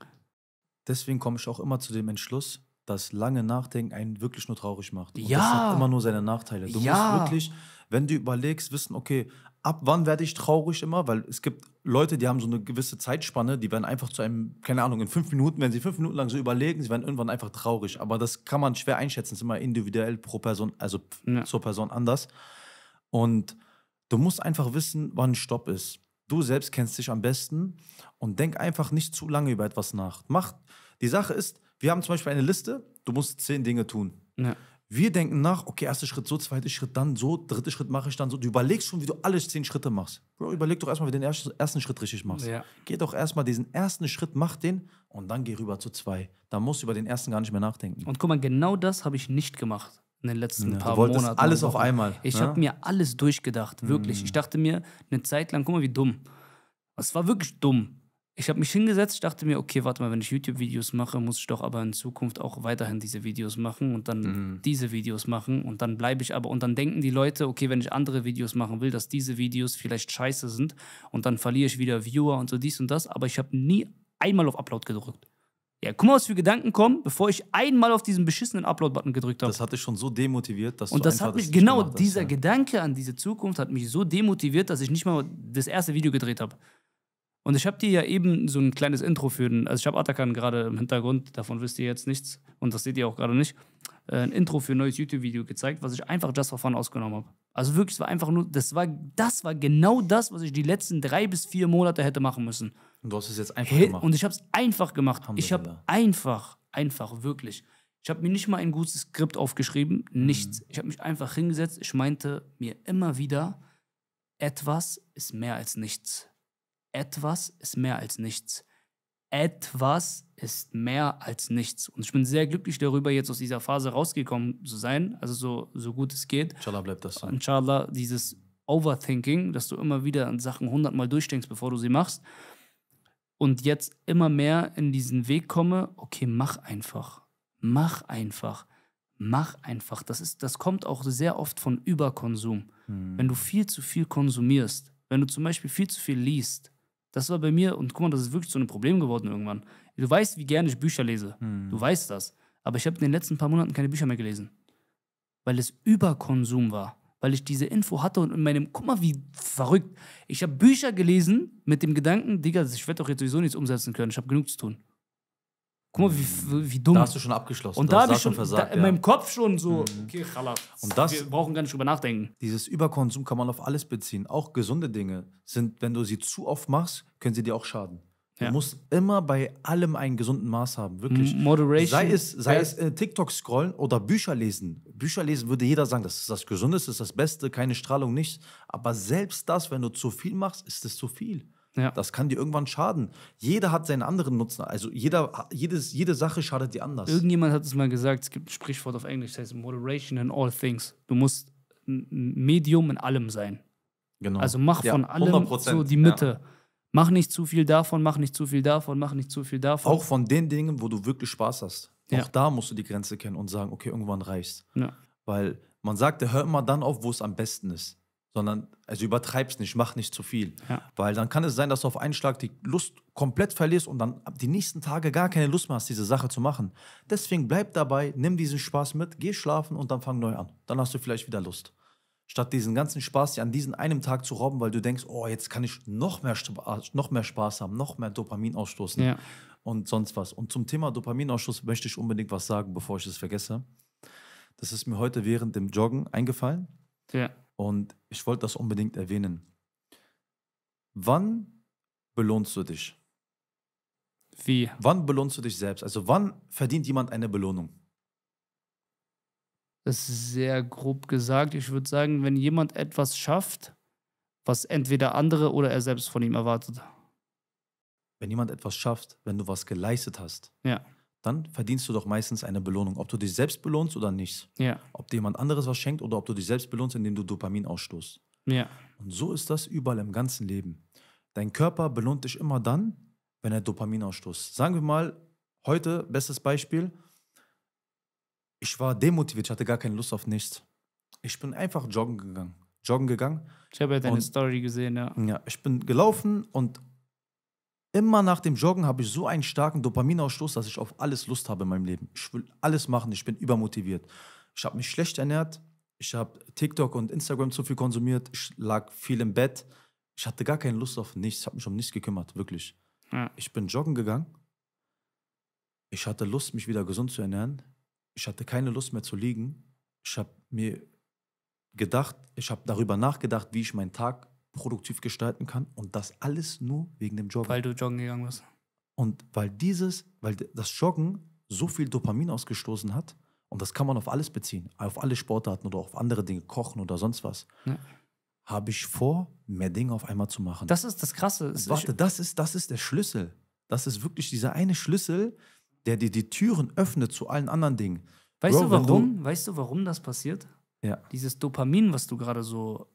Deswegen komme ich auch immer zu dem Entschluss, dass lange Nachdenken einen wirklich nur traurig macht. Und ja. Das hat immer nur seine Nachteile. Du ja. musst wirklich, wenn du überlegst, wissen, okay, ab wann werde ich traurig immer? Weil es gibt Leute, die haben so eine gewisse Zeitspanne, die werden einfach zu einem, keine Ahnung, in fünf Minuten, wenn sie fünf Minuten lang so überlegen, sie werden irgendwann einfach traurig. Aber das kann man schwer einschätzen. Es ist immer individuell pro Person, also ja. zur Person anders. Und Du musst einfach wissen, wann Stopp ist. Du selbst kennst dich am besten und denk einfach nicht zu lange über etwas nach. Mach, die Sache ist, wir haben zum Beispiel eine Liste, du musst zehn Dinge tun. Ja. Wir denken nach, okay, erster Schritt so, zweiter Schritt dann so, dritter Schritt mache ich dann so. Du überlegst schon, wie du alle zehn Schritte machst. Bro, überleg doch erstmal, wie du den ersten, ersten Schritt richtig machst. Ja. Geh doch erstmal diesen ersten Schritt, mach den und dann geh rüber zu zwei. Da musst du über den ersten gar nicht mehr nachdenken. Und guck mal, genau das habe ich nicht gemacht in den letzten ja, paar du wolltest Monaten. alles auf einmal. Ich ja? Ne? habe mir alles durchgedacht, wirklich. Mm. Ich mhm. dachte mir eine Zeit lang, guck mal, wie dumm. Es war wirklich dumm. Ich habe mich hingesetzt, ich dachte mir, okay, warte mal, wenn ich YouTube-Videos mache, muss ich doch aber in Zukunft auch weiterhin diese Videos machen und dann mm. diese Videos machen und dann bleibe ich aber und dann denken die Leute, okay, wenn ich andere Videos machen will, dass diese Videos vielleicht scheiße sind und dann verliere ich wieder Viewer und so dies und das, aber ich habe nie einmal auf Upload gedrückt. Ja, guck mal, was für Gedanken kommen, bevor ich einmal auf diesen beschissenen Upload-Button gedrückt habe. Das hat dich schon so demotiviert, dass Und du das hat mich, das genau, dieser ja. Gedanke an diese Zukunft hat mich so demotiviert, dass ich nicht mal das erste Video gedreht habe. Und ich habe dir ja eben so ein kleines Intro für den, also ich habe Atakan gerade im Hintergrund, davon wisst ihr jetzt nichts und das seht ihr auch gerade nicht. Äh, ein Intro für ein neues YouTube-Video gezeigt, was ich einfach just for fun ausgenommen habe. Also wirklich, es war einfach nur, das war, das war genau das, was ich die letzten drei bis vier Monate hätte machen müssen. Und du hast es jetzt einfach He gemacht. Und ich habe es einfach gemacht. Ich habe einfach, einfach, wirklich. Ich habe mir nicht mal ein gutes Skript aufgeschrieben, nichts. Mhm. Ich habe mich einfach hingesetzt. Ich meinte mir immer wieder, etwas ist mehr als nichts. Etwas ist mehr als nichts etwas ist mehr als nichts. Und ich bin sehr glücklich darüber, jetzt aus dieser Phase rausgekommen zu sein, also so, so gut es geht. Inshallah bleibt das. So. Inshallah, dieses Overthinking, dass du immer wieder an Sachen hundertmal durchdenkst, bevor du sie machst. Und jetzt immer mehr in diesen Weg komme, okay, mach einfach. Mach einfach. Mach einfach. Das, ist, das kommt auch sehr oft von Überkonsum. Hm. Wenn du viel zu viel konsumierst, wenn du zum Beispiel viel zu viel liest, das war bei mir, und guck mal, das ist wirklich so ein Problem geworden irgendwann. Du weißt, wie gerne ich Bücher lese. Hm. Du weißt das. Aber ich habe in den letzten paar Monaten keine Bücher mehr gelesen. Weil es Überkonsum war. Weil ich diese Info hatte und in meinem, guck mal, wie verrückt. Ich habe Bücher gelesen mit dem Gedanken, Digga, ich werde doch jetzt sowieso nichts umsetzen können. Ich habe genug zu tun. Guck mal, wie, wie dumm. Da hast du schon abgeschlossen. Und da habe ich schon, versagt, da, in ja. meinem Kopf schon so, mhm. okay, khalas. Und das, wir brauchen gar nicht drüber nachdenken. Dieses Überkonsum kann man auf alles beziehen. Auch gesunde Dinge sind, wenn du sie zu oft machst, können sie dir auch schaden. Ja. Du musst immer bei allem einen gesunden Maß haben, wirklich. Moderation. Sei es, sei es äh, TikTok scrollen oder Bücher lesen. Bücher lesen würde jeder sagen, das ist das Gesundeste, das ist das Beste, keine Strahlung, nichts. Aber selbst das, wenn du zu viel machst, ist es zu viel. Ja. Das kann dir irgendwann schaden. Jeder hat seinen anderen Nutzen. Also jeder, jedes, jede Sache schadet dir anders. Irgendjemand hat es mal gesagt, es gibt ein Sprichwort auf Englisch, das heißt Moderation in all things. Du musst Medium in allem sein. Genau. Also mach ja, von allem so die Mitte. Ja. Mach nicht zu viel davon, mach nicht zu viel davon, mach nicht zu viel davon. Auch von den Dingen, wo du wirklich Spaß hast. Ja. Auch da musst du die Grenze kennen und sagen, okay, irgendwann reicht's. Weil man sagt, hör immer dann auf, wo es am besten ist sondern also übertreib's nicht, mach nicht zu viel. Ja. Weil dann kann es sein, dass du auf einen Schlag die Lust komplett verlierst und dann die nächsten Tage gar keine Lust mehr hast, diese Sache zu machen. Deswegen bleib dabei, nimm diesen Spaß mit, geh schlafen und dann fang neu an. Dann hast du vielleicht wieder Lust. Statt diesen ganzen Spaß dir an diesem einen Tag zu rauben, weil du denkst, oh, jetzt kann ich noch mehr, Spaß, noch mehr Spaß haben, noch mehr Dopamin ausstoßen ja. und sonst was. Und zum Thema Dopaminausstoß möchte ich unbedingt was sagen, bevor ich es vergesse. Das ist mir heute während dem Joggen eingefallen. Ja. Und ich wollte das unbedingt erwähnen. Wann belohnst du dich? Wie? Wann belohnst du dich selbst? Also wann verdient jemand eine Belohnung? Das ist sehr grob gesagt. Ich würde sagen, wenn jemand etwas schafft, was entweder andere oder er selbst von ihm erwartet. Wenn jemand etwas schafft, wenn du was geleistet hast. Ja dann verdienst du doch meistens eine Belohnung, ob du dich selbst belohnst oder nicht. Ja. Ob dir jemand anderes was schenkt oder ob du dich selbst belohnst, indem du Dopamin ausstoßt. Ja. Und so ist das überall im ganzen Leben. Dein Körper belohnt dich immer dann, wenn er Dopamin ausstoßt. Sagen wir mal, heute, bestes Beispiel, ich war demotiviert, ich hatte gar keine Lust auf nichts. Ich bin einfach joggen gegangen. Joggen gegangen. Ich habe ja deine und, Story gesehen, ja. Ja, ich bin gelaufen und Immer nach dem Joggen habe ich so einen starken Dopaminausstoß, dass ich auf alles Lust habe in meinem Leben. Ich will alles machen, ich bin übermotiviert. Ich habe mich schlecht ernährt, ich habe TikTok und Instagram zu viel konsumiert, ich lag viel im Bett. Ich hatte gar keine Lust auf nichts, habe mich um nichts gekümmert, wirklich. Ja. Ich bin joggen gegangen. Ich hatte Lust, mich wieder gesund zu ernähren. Ich hatte keine Lust mehr zu liegen. Ich habe mir gedacht, ich habe darüber nachgedacht, wie ich meinen Tag produktiv gestalten kann und das alles nur wegen dem Joggen. Weil du joggen gegangen bist. Und weil dieses, weil das Joggen so viel Dopamin ausgestoßen hat, und das kann man auf alles beziehen, auf alle Sportarten oder auf andere Dinge, Kochen oder sonst was, ja. habe ich vor, mehr Dinge auf einmal zu machen. Das ist das Krasse. Und warte, das ist, das ist der Schlüssel. Das ist wirklich dieser eine Schlüssel, der dir die Türen öffnet zu allen anderen Dingen. Weißt Bro, du warum? Du weißt du, warum das passiert? Ja. Dieses Dopamin, was du gerade so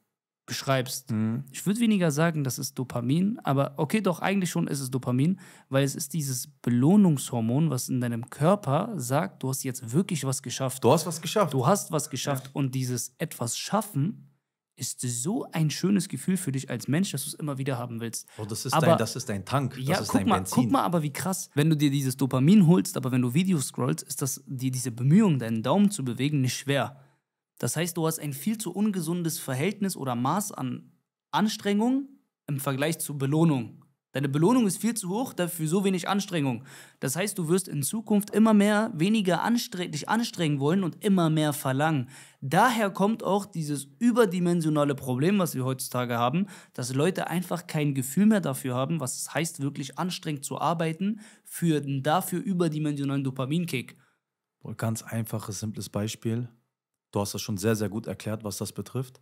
beschreibst. Mhm. Ich würde weniger sagen, das ist Dopamin, aber okay, doch eigentlich schon ist es Dopamin, weil es ist dieses Belohnungshormon, was in deinem Körper sagt, du hast jetzt wirklich was geschafft. Du hast was geschafft. Du hast was geschafft ja. und dieses etwas schaffen ist so ein schönes Gefühl für dich als Mensch, dass du es immer wieder haben willst. Oh, das ist, aber, dein, das ist dein Tank, das ja, ist guck dein mal, Benzin. Guck mal aber, wie krass, wenn du dir dieses Dopamin holst, aber wenn du Videos scrollst, ist das dir diese Bemühung, deinen Daumen zu bewegen, nicht schwer. Das heißt, du hast ein viel zu ungesundes Verhältnis oder Maß an Anstrengung im Vergleich zur Belohnung. Deine Belohnung ist viel zu hoch, dafür so wenig Anstrengung. Das heißt, du wirst in Zukunft immer mehr weniger anstre dich anstrengen wollen und immer mehr verlangen. Daher kommt auch dieses überdimensionale Problem, was wir heutzutage haben, dass Leute einfach kein Gefühl mehr dafür haben, was es heißt, wirklich anstrengend zu arbeiten, für einen dafür überdimensionalen Dopaminkick. Ganz einfaches, simples Beispiel. Du hast das schon sehr, sehr gut erklärt, was das betrifft.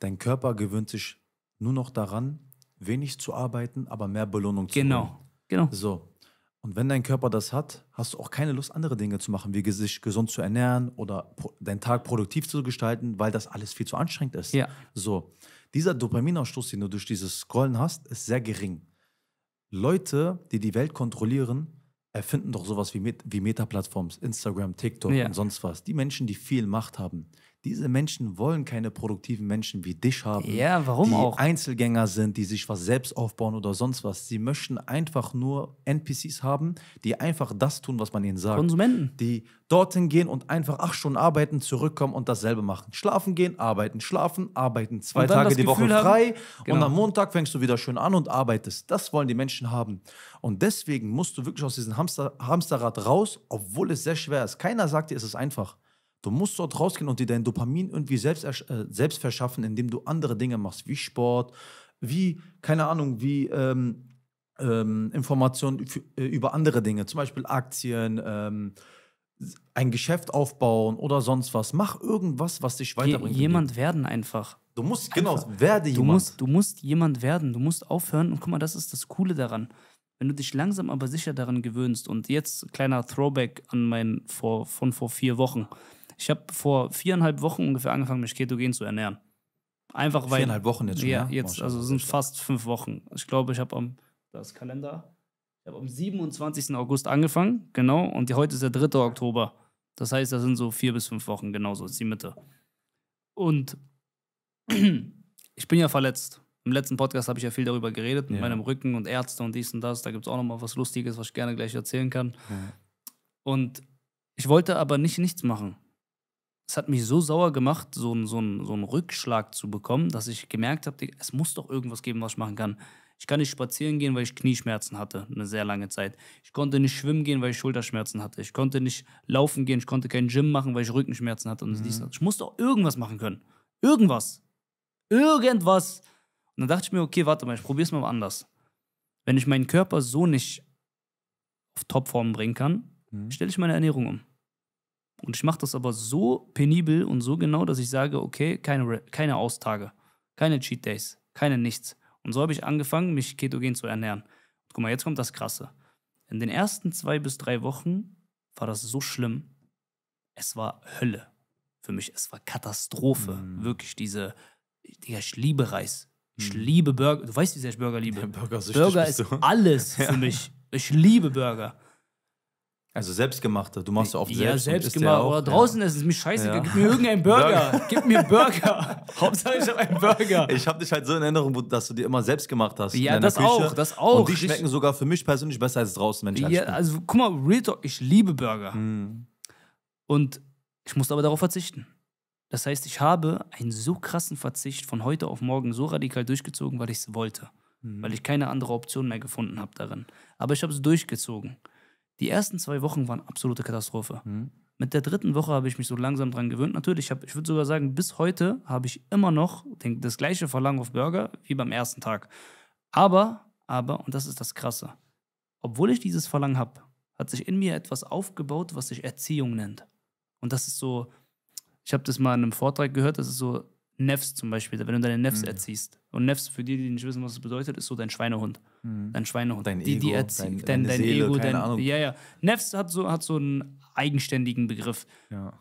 Dein Körper gewöhnt sich nur noch daran, wenig zu arbeiten, aber mehr Belohnung zu Genau, holen. genau. So. Und wenn dein Körper das hat, hast du auch keine Lust, andere Dinge zu machen, wie sich gesund zu ernähren oder deinen Tag produktiv zu gestalten, weil das alles viel zu anstrengend ist. Ja. So. Dieser Dopaminausstoß, den du durch dieses Scrollen hast, ist sehr gering. Leute, die die Welt kontrollieren, erfinden doch sowas wie, Met wie Meta-Plattforms, Instagram, TikTok ja. und sonst was. Die Menschen, die viel Macht haben, diese Menschen wollen keine produktiven Menschen wie dich haben. Ja, warum die auch? Einzelgänger sind, die sich was selbst aufbauen oder sonst was. Sie möchten einfach nur NPCs haben, die einfach das tun, was man ihnen sagt. Konsumenten. Die dorthin gehen und einfach acht Stunden arbeiten, zurückkommen und dasselbe machen. Schlafen gehen, arbeiten, schlafen, arbeiten. Zwei Tage die Gefühl Woche frei genau. und am Montag fängst du wieder schön an und arbeitest. Das wollen die Menschen haben. Und deswegen musst du wirklich aus diesem Hamster Hamsterrad raus, obwohl es sehr schwer ist. Keiner sagt dir, es ist einfach. Du musst dort rausgehen und dir dein Dopamin irgendwie selbst, äh, selbst verschaffen, indem du andere Dinge machst, wie Sport, wie, keine Ahnung, wie ähm, ähm, Informationen äh, über andere Dinge, zum Beispiel Aktien, ähm, ein Geschäft aufbauen oder sonst was. Mach irgendwas, was dich weiterbringt. Je, jemand werden einfach. Du musst, genau, einfach. werde jemand. Du musst, du musst jemand werden, du musst aufhören. Und guck mal, das ist das Coole daran. Wenn du dich langsam aber sicher daran gewöhnst und jetzt kleiner Throwback an mein vor, von vor vier Wochen. Ich habe vor viereinhalb Wochen ungefähr angefangen, mich ketogen zu ernähren. Einfach weil. Viereinhalb Wochen jetzt schon. Ja, jetzt, also sind fast fünf Wochen. Ich glaube, ich habe am. Das Kalender. Ich habe am 27. August angefangen, genau. Und heute ist der 3. Oktober. Das heißt, das sind so vier bis fünf Wochen, genau so, ist die Mitte. Und ich bin ja verletzt. Im letzten Podcast habe ich ja viel darüber geredet, mit ja. meinem Rücken und Ärzte und dies und das. Da gibt es auch nochmal was Lustiges, was ich gerne gleich erzählen kann. Ja. Und ich wollte aber nicht nichts machen es hat mich so sauer gemacht, so, so, so einen Rückschlag zu bekommen, dass ich gemerkt habe, es muss doch irgendwas geben, was ich machen kann. Ich kann nicht spazieren gehen, weil ich Knieschmerzen hatte, eine sehr lange Zeit. Ich konnte nicht schwimmen gehen, weil ich Schulterschmerzen hatte. Ich konnte nicht laufen gehen, ich konnte keinen Gym machen, weil ich Rückenschmerzen hatte. Und mhm. ich muss doch irgendwas machen können. Irgendwas. Irgendwas. Und dann dachte ich mir, okay, warte mal, ich probiere es mal anders. Wenn ich meinen Körper so nicht auf Topform bringen kann, mhm. stelle ich meine Ernährung um. Und ich mache das aber so penibel und so genau, dass ich sage, okay, keine, keine Austage, keine Cheat Days, keine nichts. Und so habe ich angefangen, mich ketogen zu ernähren. Und guck mal, jetzt kommt das Krasse. In den ersten zwei bis drei Wochen war das so schlimm. Es war Hölle für mich. Es war Katastrophe. Mhm. Wirklich diese, Digga, ich liebe Reis. Ich mhm. liebe Burger. Du weißt, wie sehr ich Burger liebe. Ja, Burger, Burger ist alles für mich. Ich liebe Burger. Also selbstgemachte, du machst ja oft selbst. Ja, selbstgemacht, aber draußen ja. ist es mir scheiße, ja. gib mir irgendeinen Burger, gib mir einen Burger. Hauptsache ich habe einen Burger. Ich habe dich halt so in Erinnerung, dass du dir immer selbst gemacht hast. Ja, das Küche. auch, das auch. Und die schmecken ich, sogar für mich persönlich besser als draußen, wenn ich Ja, also guck mal, Real Talk, ich liebe Burger. Mhm. Und ich musste aber darauf verzichten. Das heißt, ich habe einen so krassen Verzicht von heute auf morgen so radikal durchgezogen, weil ich es wollte. Mhm. Weil ich keine andere Option mehr gefunden habe darin. Aber ich habe es durchgezogen. Die ersten zwei Wochen waren absolute Katastrophe. Mhm. Mit der dritten Woche habe ich mich so langsam dran gewöhnt. Natürlich, ich, hab, ich würde sogar sagen, bis heute habe ich immer noch den, das gleiche Verlangen auf Burger wie beim ersten Tag. Aber, aber, und das ist das Krasse, obwohl ich dieses Verlangen habe, hat sich in mir etwas aufgebaut, was sich Erziehung nennt. Und das ist so, ich habe das mal in einem Vortrag gehört, das ist so Nefs zum Beispiel, wenn du deine Nefs mhm. erziehst. Und Nefs, für die, die nicht wissen, was das bedeutet, ist so dein Schweinehund. Mhm. Dein Schweinehund. Dein die, Ego, die erziehen, dein, dein, dein Seele, Ego, dein. Ahnung. Ja, ja. Nefs hat so, hat so einen eigenständigen Begriff. Ja.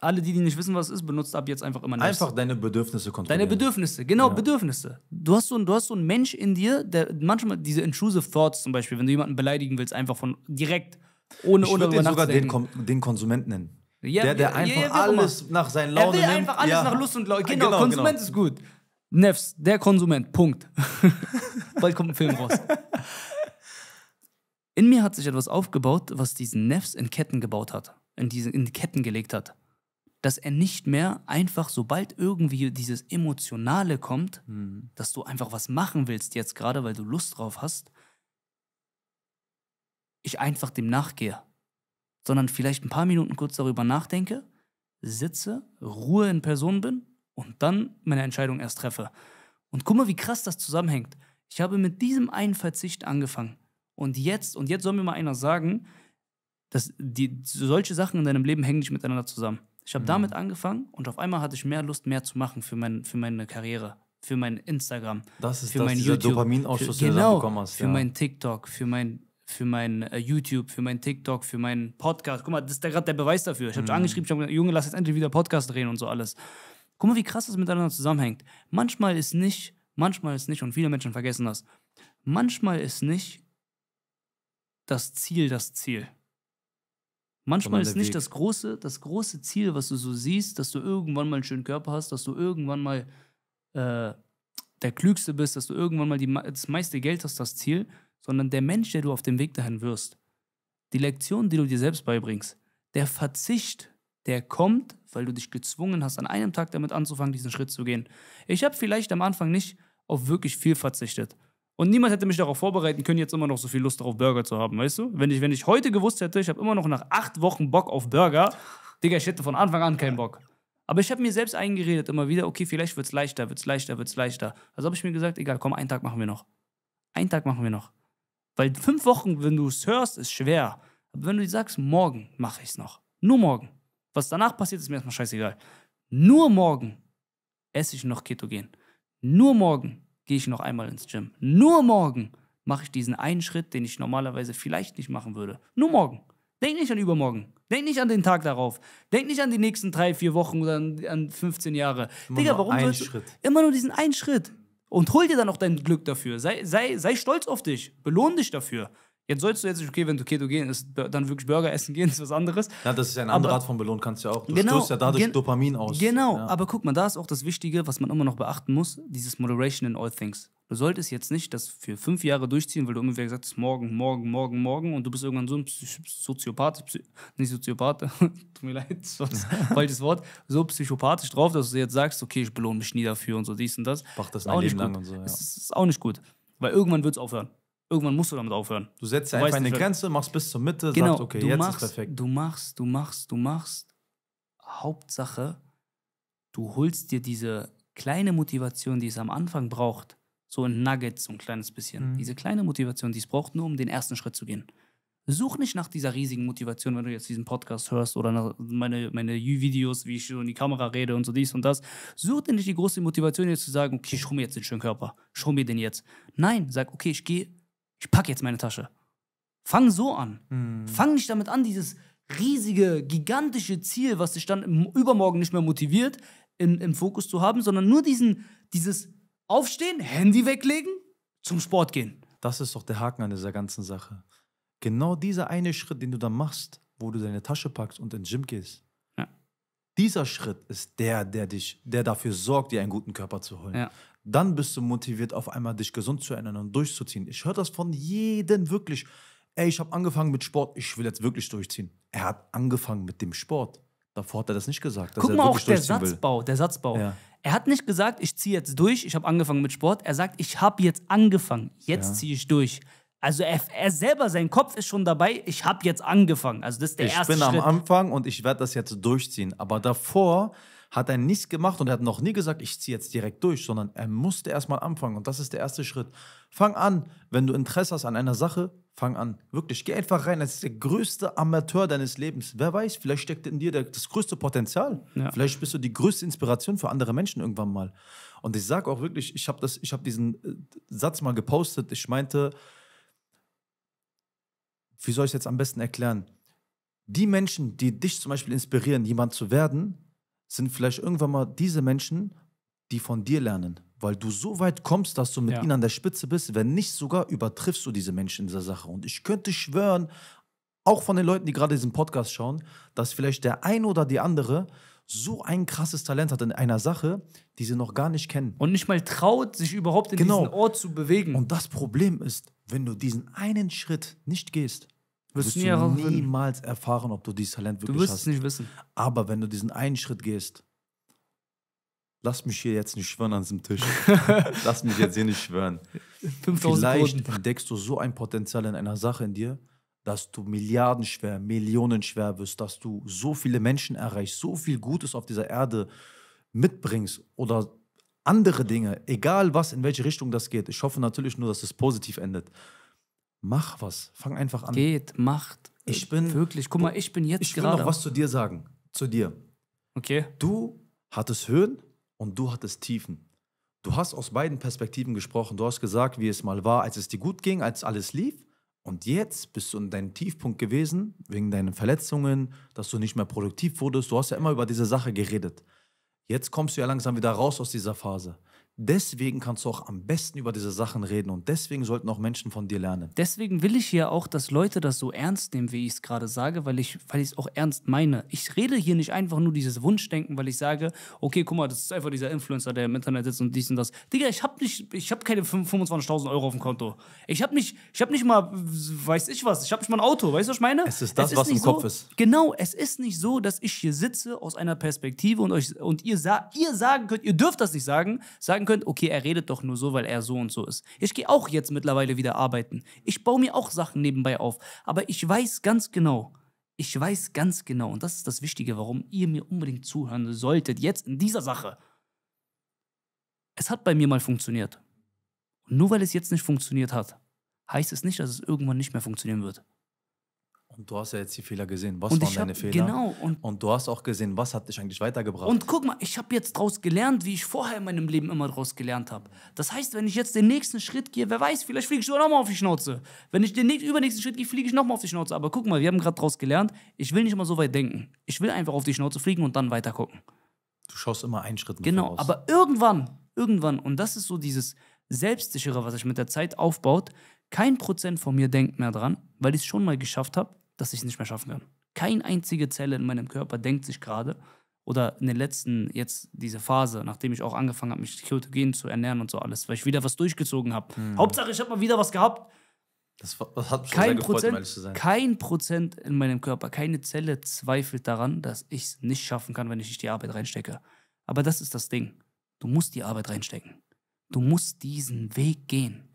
Alle, die, die nicht wissen, was es ist, benutzt ab jetzt einfach immer Nefs. Einfach deine Bedürfnisse kontrollieren. Deine Bedürfnisse, genau, ja. Bedürfnisse. Du hast, so, du hast so einen Mensch in dir, der manchmal diese intrusive Thoughts zum Beispiel, wenn du jemanden beleidigen willst, einfach von direkt, ohne, ich ohne würde sogar den, den Konsumenten nennen. Ja, der, der einfach ja, alles nach seinen Laune Er will nimmt. einfach alles ja. nach Lust und Laune. Genau, genau, genau. Konsument genau. ist gut. Nefs, der Konsument, Punkt. Bald kommt ein Film raus. In mir hat sich etwas aufgebaut, was diesen Nefs in Ketten gebaut hat, in, diese, in Ketten gelegt hat. Dass er nicht mehr einfach, sobald irgendwie dieses Emotionale kommt, mhm. dass du einfach was machen willst jetzt gerade, weil du Lust drauf hast, ich einfach dem nachgehe sondern vielleicht ein paar Minuten kurz darüber nachdenke, sitze, Ruhe in Person bin und dann meine Entscheidung erst treffe. Und guck mal, wie krass das zusammenhängt. Ich habe mit diesem einen Verzicht angefangen. Und jetzt, und jetzt soll mir mal einer sagen, dass die, solche Sachen in deinem Leben hängen nicht miteinander zusammen. Ich habe mhm. damit angefangen und auf einmal hatte ich mehr Lust, mehr zu machen für, mein, für meine Karriere, für mein Instagram. Das ist für das, mein YouTube, Dopaminausschuss, für, genau, den du genau, bekommen hast. Für ja. mein TikTok, für mein für mein äh, YouTube, für mein TikTok, für meinen Podcast. Guck mal, das ist da gerade der Beweis dafür. Ich habe mhm. angeschrieben, ich habe gesagt, Junge, lass jetzt endlich wieder Podcast drehen und so alles. Guck mal, wie krass das miteinander zusammenhängt. Manchmal ist nicht, manchmal ist nicht, und viele Menschen vergessen das, manchmal ist nicht das Ziel das Ziel. Manchmal ist nicht das große, das große Ziel, was du so siehst, dass du irgendwann mal einen schönen Körper hast, dass du irgendwann mal äh, der Klügste bist, dass du irgendwann mal die, das meiste Geld hast, das Ziel, sondern der Mensch, der du auf dem Weg dahin wirst. Die Lektion, die du dir selbst beibringst, der Verzicht, der kommt, weil du dich gezwungen hast, an einem Tag damit anzufangen, diesen Schritt zu gehen. Ich habe vielleicht am Anfang nicht auf wirklich viel verzichtet. Und niemand hätte mich darauf vorbereiten können, jetzt immer noch so viel Lust darauf, Burger zu haben, weißt du? Wenn ich, wenn ich heute gewusst hätte, ich habe immer noch nach acht Wochen Bock auf Burger, Digga, ich hätte von Anfang an keinen Bock. Aber ich habe mir selbst eingeredet immer wieder, okay, vielleicht wird es leichter, wird es leichter, wird es leichter. Also habe ich mir gesagt, egal, komm, einen Tag machen wir noch. Einen Tag machen wir noch. Weil fünf Wochen, wenn du es hörst, ist schwer. Aber wenn du dir sagst, morgen mache ich es noch. Nur morgen. Was danach passiert, ist mir erstmal scheißegal. Nur morgen esse ich noch Ketogen. Nur morgen gehe ich noch einmal ins Gym. Nur morgen mache ich diesen einen Schritt, den ich normalerweise vielleicht nicht machen würde. Nur morgen. Denk nicht an übermorgen. Denk nicht an den Tag darauf. Denk nicht an die nächsten drei, vier Wochen oder an, an 15 Jahre. Immer Digga, warum sollst du Schritt. immer nur diesen einen Schritt? Und hol dir dann auch dein Glück dafür. Sei, sei, sei stolz auf dich. Belohn dich dafür. Jetzt sollst du jetzt nicht, okay, wenn du Keto gehen ist, dann wirklich Burger essen gehen, ist was anderes. Ja, das ist ja eine andere aber, Art von Belohnung, kannst du ja auch. Du genau, stößt ja dadurch gen, Dopamin aus. Genau, ja. aber guck mal, da ist auch das Wichtige, was man immer noch beachten muss, dieses Moderation in all things. Du solltest jetzt nicht das für fünf Jahre durchziehen, weil du ungefähr gesagt hast, morgen, morgen, morgen, morgen und du bist irgendwann so ein Psych Soziopath, Psy nicht Soziopath, tut mir leid, das war falsches Wort, so psychopathisch drauf, dass du jetzt sagst, okay, ich belohne mich nie dafür und so dies und das. Mach das auch nicht lang und so. Ja. Das ist, auch nicht gut, weil irgendwann wird es aufhören. Irgendwann musst du damit aufhören. Du setzt du einfach eine Grenze, machst bis zur Mitte, genau, sagst, okay, jetzt machst, ist perfekt. Du machst, du machst, du machst. Hauptsache, du holst dir diese kleine Motivation, die es am Anfang braucht, so ein Nugget, so ein kleines bisschen. Mhm. Diese kleine Motivation, die es braucht, nur um den ersten Schritt zu gehen. Such nicht nach dieser riesigen Motivation, wenn du jetzt diesen Podcast hörst oder meine, meine Videos, wie ich so in die Kamera rede und so dies und das. Such dir nicht die große Motivation, jetzt zu sagen, okay, ich hole mir jetzt den schönen Körper. Ich hole mir den jetzt. Nein, sag, okay, ich gehe, ich packe jetzt meine Tasche. Fang so an. Mhm. Fang nicht damit an, dieses riesige, gigantische Ziel, was dich dann übermorgen nicht mehr motiviert, in, im Fokus zu haben, sondern nur diesen, dieses Aufstehen, Handy weglegen, zum Sport gehen. Das ist doch der Haken an dieser ganzen Sache. Genau dieser eine Schritt, den du dann machst, wo du deine Tasche packst und ins Gym gehst. Ja. Dieser Schritt ist der, der dich, der dafür sorgt, dir einen guten Körper zu holen. Ja. Dann bist du motiviert, auf einmal dich gesund zu erinnern und durchzuziehen. Ich höre das von jedem wirklich. Ey, ich habe angefangen mit Sport, ich will jetzt wirklich durchziehen. Er hat angefangen mit dem Sport. Davor hat er das nicht gesagt. Guck mal, auch der Satzbau, der Satzbau. Ja. Er hat nicht gesagt, ich ziehe jetzt durch, ich habe angefangen mit Sport. Er sagt, ich habe jetzt angefangen, jetzt ja. ziehe ich durch. Also er, er, selber, sein Kopf ist schon dabei, ich habe jetzt angefangen. Also das ist der ich erste Schritt. Ich bin am Anfang und ich werde das jetzt durchziehen. Aber davor hat er nichts gemacht und er hat noch nie gesagt, ich ziehe jetzt direkt durch, sondern er musste erstmal anfangen und das ist der erste Schritt. Fang an, wenn du Interesse hast an einer Sache, fang an. Wirklich, geh einfach rein. Das ist der größte Amateur deines Lebens. Wer weiß, vielleicht steckt in dir das größte Potenzial. Ja. Vielleicht bist du die größte Inspiration für andere Menschen irgendwann mal. Und ich sage auch wirklich, ich habe hab diesen äh, Satz mal gepostet. Ich meinte, wie soll ich es jetzt am besten erklären? Die Menschen, die dich zum Beispiel inspirieren, jemand zu werden, sind vielleicht irgendwann mal diese Menschen, die von dir lernen, weil du so weit kommst, dass du mit ja. ihnen an der Spitze bist. Wenn nicht sogar, übertriffst du diese Menschen in dieser Sache. Und ich könnte schwören, auch von den Leuten, die gerade diesen Podcast schauen, dass vielleicht der eine oder die andere so ein krasses Talent hat in einer Sache, die sie noch gar nicht kennen. Und nicht mal traut, sich überhaupt in genau. diesen Ort zu bewegen. Und das Problem ist, wenn du diesen einen Schritt nicht gehst, wirst du nie erfahren, niemals erfahren, ob du dieses Talent wirklich hast. Du wirst hast. es nicht wissen. Aber wenn du diesen einen Schritt gehst, lass mich hier jetzt nicht schwören an diesem Tisch. lass mich jetzt hier nicht schwören. Vielleicht Boden. entdeckst du so ein Potenzial in einer Sache in dir, dass du milliardenschwer, millionenschwer wirst, dass du so viele Menschen erreichst, so viel Gutes auf dieser Erde mitbringst oder andere Dinge, egal was, in welche Richtung das geht. Ich hoffe natürlich nur, dass es positiv endet. Mach was. Fang einfach an. Geht, macht. Ich bin. Äh, wirklich, guck mal, ich bin jetzt ich gerade. Ich will noch was zu dir sagen. Zu dir. Okay. Du hattest Höhen und du hattest Tiefen. Du hast aus beiden Perspektiven gesprochen. Du hast gesagt, wie es mal war, als es dir gut ging, als alles lief. Und jetzt bist du in deinem Tiefpunkt gewesen, wegen deinen Verletzungen, dass du nicht mehr produktiv wurdest. Du hast ja immer über diese Sache geredet. Jetzt kommst du ja langsam wieder raus aus dieser Phase. Deswegen kannst du auch am besten über diese Sachen reden und deswegen sollten auch Menschen von dir lernen. Deswegen will ich hier auch, dass Leute das so ernst nehmen, wie ich es gerade sage, weil ich weil es auch ernst meine. Ich rede hier nicht einfach nur dieses Wunschdenken, weil ich sage, okay, guck mal, das ist einfach dieser Influencer, der im Internet sitzt und dies und das. Digga, ich habe nicht keine 25.000 Euro auf dem Konto. Ich habe nicht ich nicht mal weiß ich was, ich habe nicht mal ein Auto, weißt du, was ich meine? Es ist das, es ist was im so, Kopf ist. Genau, es ist nicht so, dass ich hier sitze aus einer Perspektive und euch und ihr ihr sagen könnt, ihr dürft das nicht sagen, sagen sagen könnt, okay, er redet doch nur so, weil er so und so ist. Ich gehe auch jetzt mittlerweile wieder arbeiten. Ich baue mir auch Sachen nebenbei auf. Aber ich weiß ganz genau, ich weiß ganz genau, und das ist das Wichtige, warum ihr mir unbedingt zuhören solltet, jetzt in dieser Sache. Es hat bei mir mal funktioniert. Und nur weil es jetzt nicht funktioniert hat, heißt es nicht, dass es irgendwann nicht mehr funktionieren wird. Und du hast ja jetzt die Fehler gesehen. Was und waren deine hab, Fehler? Genau. Und, und, du hast auch gesehen, was hat dich eigentlich weitergebracht. Und guck mal, ich habe jetzt daraus gelernt, wie ich vorher in meinem Leben immer daraus gelernt habe. Das heißt, wenn ich jetzt den nächsten Schritt gehe, wer weiß, vielleicht fliege ich sogar nochmal auf die Schnauze. Wenn ich den übernächsten Schritt gehe, fliege ich nochmal auf die Schnauze. Aber guck mal, wir haben gerade daraus gelernt, ich will nicht mal so weit denken. Ich will einfach auf die Schnauze fliegen und dann weiter gucken. Du schaust immer einen Schritt nach Genau, voraus. aber irgendwann, irgendwann, und das ist so dieses Selbstsichere, was sich mit der Zeit aufbaut, kein Prozent von mir denkt mehr dran, weil ich es schon mal geschafft habe dass ich es nicht mehr schaffen kann. Kein einzige Zelle in meinem Körper denkt sich gerade oder in den letzten, jetzt diese Phase, nachdem ich auch angefangen habe, mich ketogen zu ernähren und so alles, weil ich wieder was durchgezogen habe. Hm. Hauptsache, ich habe mal wieder was gehabt. Das hat mich kein gefreut, Prozent, um zu sein. Kein Prozent in meinem Körper, keine Zelle zweifelt daran, dass ich es nicht schaffen kann, wenn ich nicht die Arbeit reinstecke. Aber das ist das Ding. Du musst die Arbeit reinstecken. Du musst diesen Weg gehen.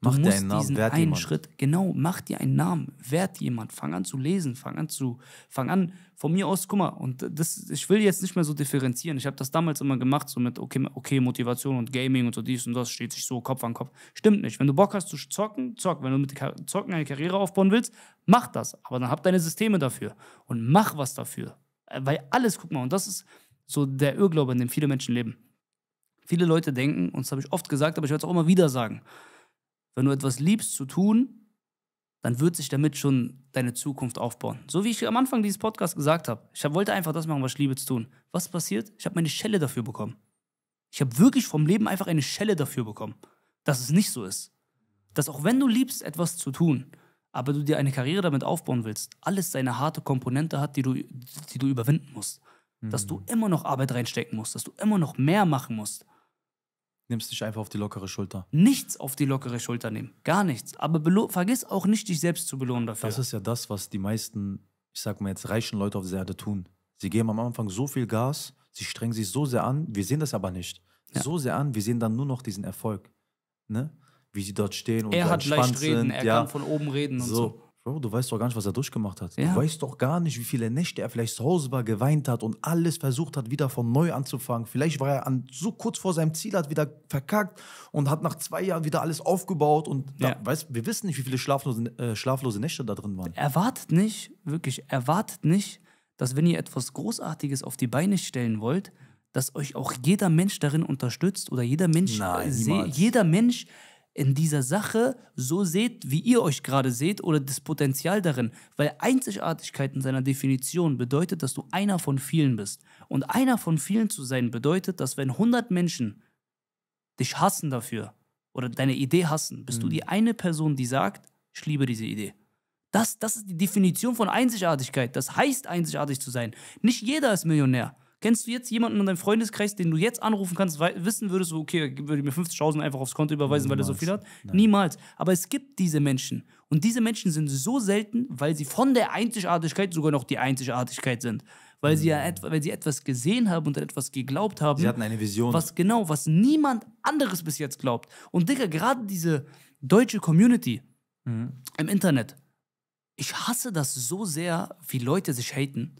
Mach dir einen Namen, diesen einen jemand. Schritt, genau, mach dir einen Namen, wert jemand, fang an zu lesen, fang an zu, fang an, von mir aus, guck mal, und das, ich will jetzt nicht mehr so differenzieren. Ich habe das damals immer gemacht, so mit, okay, okay, Motivation und Gaming und so dies und das steht sich so Kopf an Kopf. Stimmt nicht. Wenn du Bock hast zu zocken, zock. Wenn du mit Zocken eine Karriere aufbauen willst, mach das. Aber dann hab deine Systeme dafür und mach was dafür. Äh, weil alles, guck mal, und das ist so der Irrglaube, in dem viele Menschen leben. Viele Leute denken, und das habe ich oft gesagt, aber ich werde es auch immer wieder sagen, wenn du etwas liebst zu tun, dann wird sich damit schon deine Zukunft aufbauen. So wie ich am Anfang dieses Podcasts gesagt habe. Ich wollte einfach das machen, was ich liebe zu tun. Was passiert? Ich habe meine Schelle dafür bekommen. Ich habe wirklich vom Leben einfach eine Schelle dafür bekommen, dass es nicht so ist. Dass auch wenn du liebst, etwas zu tun, aber du dir eine Karriere damit aufbauen willst, alles seine harte Komponente hat, die du, die du überwinden musst. Dass du mhm. immer noch Arbeit reinstecken musst, dass du immer noch mehr machen musst. Nimmst dich einfach auf die lockere Schulter. Nichts auf die lockere Schulter nehmen. Gar nichts. Aber vergiss auch nicht, dich selbst zu belohnen dafür. Das ist ja das, was die meisten, ich sag mal jetzt, reichen Leute auf der Erde tun. Sie geben am Anfang so viel Gas, sie strengen sich so sehr an, wir sehen das aber nicht. Ja. So sehr an, wir sehen dann nur noch diesen Erfolg. Ne? Wie sie dort stehen und Er hat leicht reden, er ja. kann von oben reden und so. so. Bro, du weißt doch gar nicht, was er durchgemacht hat. Ja. Du weißt doch gar nicht, wie viele Nächte er vielleicht zu Hause war, geweint hat und alles versucht hat, wieder von neu anzufangen. Vielleicht war er an, so kurz vor seinem Ziel, hat wieder verkackt und hat nach zwei Jahren wieder alles aufgebaut. Und ja. weißt, wir wissen nicht, wie viele schlaflose, äh, schlaflose Nächte da drin waren. Erwartet nicht, wirklich, erwartet nicht, dass wenn ihr etwas Großartiges auf die Beine stellen wollt, dass euch auch jeder Mensch darin unterstützt oder jeder Mensch, Nein, jeder Mensch in dieser Sache so seht, wie ihr euch gerade seht oder das Potenzial darin. Weil Einzigartigkeit in seiner Definition bedeutet, dass du einer von vielen bist. Und einer von vielen zu sein bedeutet, dass wenn 100 Menschen dich hassen dafür oder deine Idee hassen, bist mhm. du die eine Person, die sagt, ich liebe diese Idee. Das, das ist die Definition von Einzigartigkeit. Das heißt, einzigartig zu sein. Nicht jeder ist Millionär. Kennst du jetzt jemanden in deinem Freundeskreis, den du jetzt anrufen kannst, wissen würdest, okay, würde mir 50.000 einfach aufs Konto überweisen, Niemals. weil er so viel hat? Nein. Niemals. Aber es gibt diese Menschen. Und diese Menschen sind so selten, weil sie von der Einzigartigkeit sogar noch die Einzigartigkeit sind. Weil sie ja hm. weil sie etwas gesehen haben und etwas geglaubt haben. Sie hatten eine Vision. Was genau, was niemand anderes bis jetzt glaubt. Und Digga, gerade diese deutsche Community mhm. im Internet, ich hasse das so sehr, wie Leute sich haten.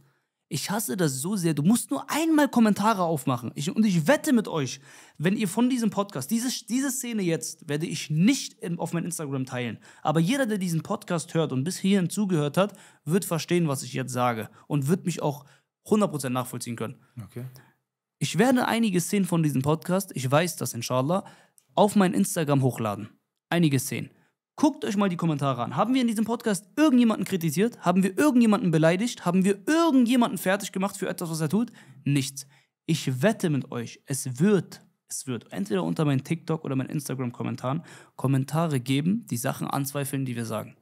Ich hasse das so sehr. Du musst nur einmal Kommentare aufmachen. Ich, und ich wette mit euch, wenn ihr von diesem Podcast, diese, diese Szene jetzt, werde ich nicht im, auf mein Instagram teilen. Aber jeder, der diesen Podcast hört und bis hierhin zugehört hat, wird verstehen, was ich jetzt sage. Und wird mich auch 100% nachvollziehen können. Okay. Ich werde einige Szenen von diesem Podcast, ich weiß das inshallah, auf mein Instagram hochladen. Einige Szenen. Guckt euch mal die Kommentare an. Haben wir in diesem Podcast irgendjemanden kritisiert? Haben wir irgendjemanden beleidigt? Haben wir irgendjemanden fertig gemacht für etwas, was er tut? Nichts. Ich wette mit euch, es wird, es wird entweder unter meinen TikTok oder meinen Instagram-Kommentaren Kommentare geben, die Sachen anzweifeln, die wir sagen.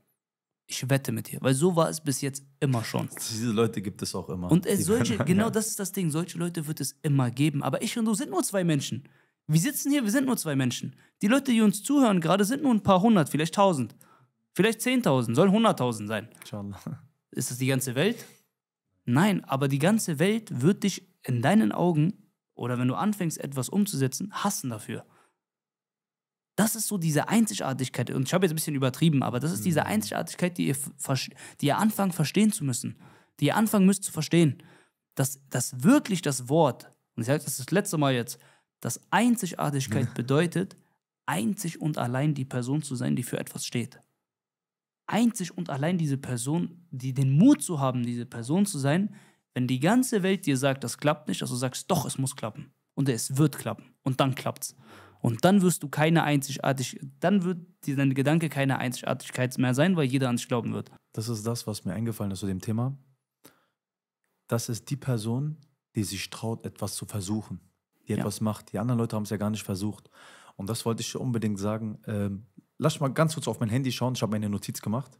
Ich wette mit dir, weil so war es bis jetzt immer schon. Diese Leute gibt es auch immer. Und es solche, genau das ist das Ding, solche Leute wird es immer geben. Aber ich und du sind nur zwei Menschen. Wir sitzen hier, wir sind nur zwei Menschen. Die Leute, die uns zuhören gerade, sind nur ein paar hundert, vielleicht tausend. Vielleicht zehntausend, sollen hunderttausend sein. Inshallah. Ist das die ganze Welt? Nein, aber die ganze Welt wird dich in deinen Augen oder wenn du anfängst, etwas umzusetzen, hassen dafür. Das ist so diese Einzigartigkeit. Und ich habe jetzt ein bisschen übertrieben, aber das ist diese mhm. Einzigartigkeit, die ihr, die ihr anfangen verstehen zu müssen. Die ihr anfangen müsst zu verstehen. Dass, dass wirklich das Wort, und ich sage das das letzte Mal jetzt, dass Einzigartigkeit bedeutet, einzig und allein die Person zu sein, die für etwas steht. Einzig und allein diese Person, die den Mut zu haben, diese Person zu sein, wenn die ganze Welt dir sagt, das klappt nicht, dass du sagst, doch, es muss klappen. Und es wird klappen. Und dann klappt's. Und dann wirst du keine Einzigartigkeit, dann wird dein Gedanke keine Einzigartigkeit mehr sein, weil jeder an dich glauben wird. Das ist das, was mir eingefallen ist zu dem Thema. Das ist die Person, die sich traut, etwas zu versuchen die ja. etwas macht. Die anderen Leute haben es ja gar nicht versucht. Und das wollte ich unbedingt sagen. Ähm, lass mal ganz kurz auf mein Handy schauen. Ich habe meine Notiz gemacht,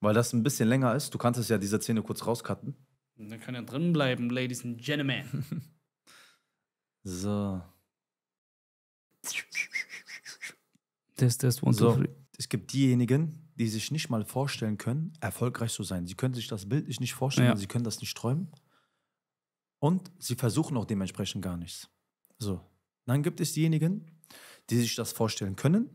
weil das ein bisschen länger ist. Du kannst es ja diese Szene kurz rauscutten. Dann kann ja drinbleiben, Ladies and Gentlemen. so. Das, das, one, so. Es gibt diejenigen, die sich nicht mal vorstellen können, erfolgreich zu sein. Sie können sich das bildlich nicht vorstellen, ja. sie können das nicht träumen. Und sie versuchen auch dementsprechend gar nichts. So. Dann gibt es diejenigen, die sich das vorstellen können,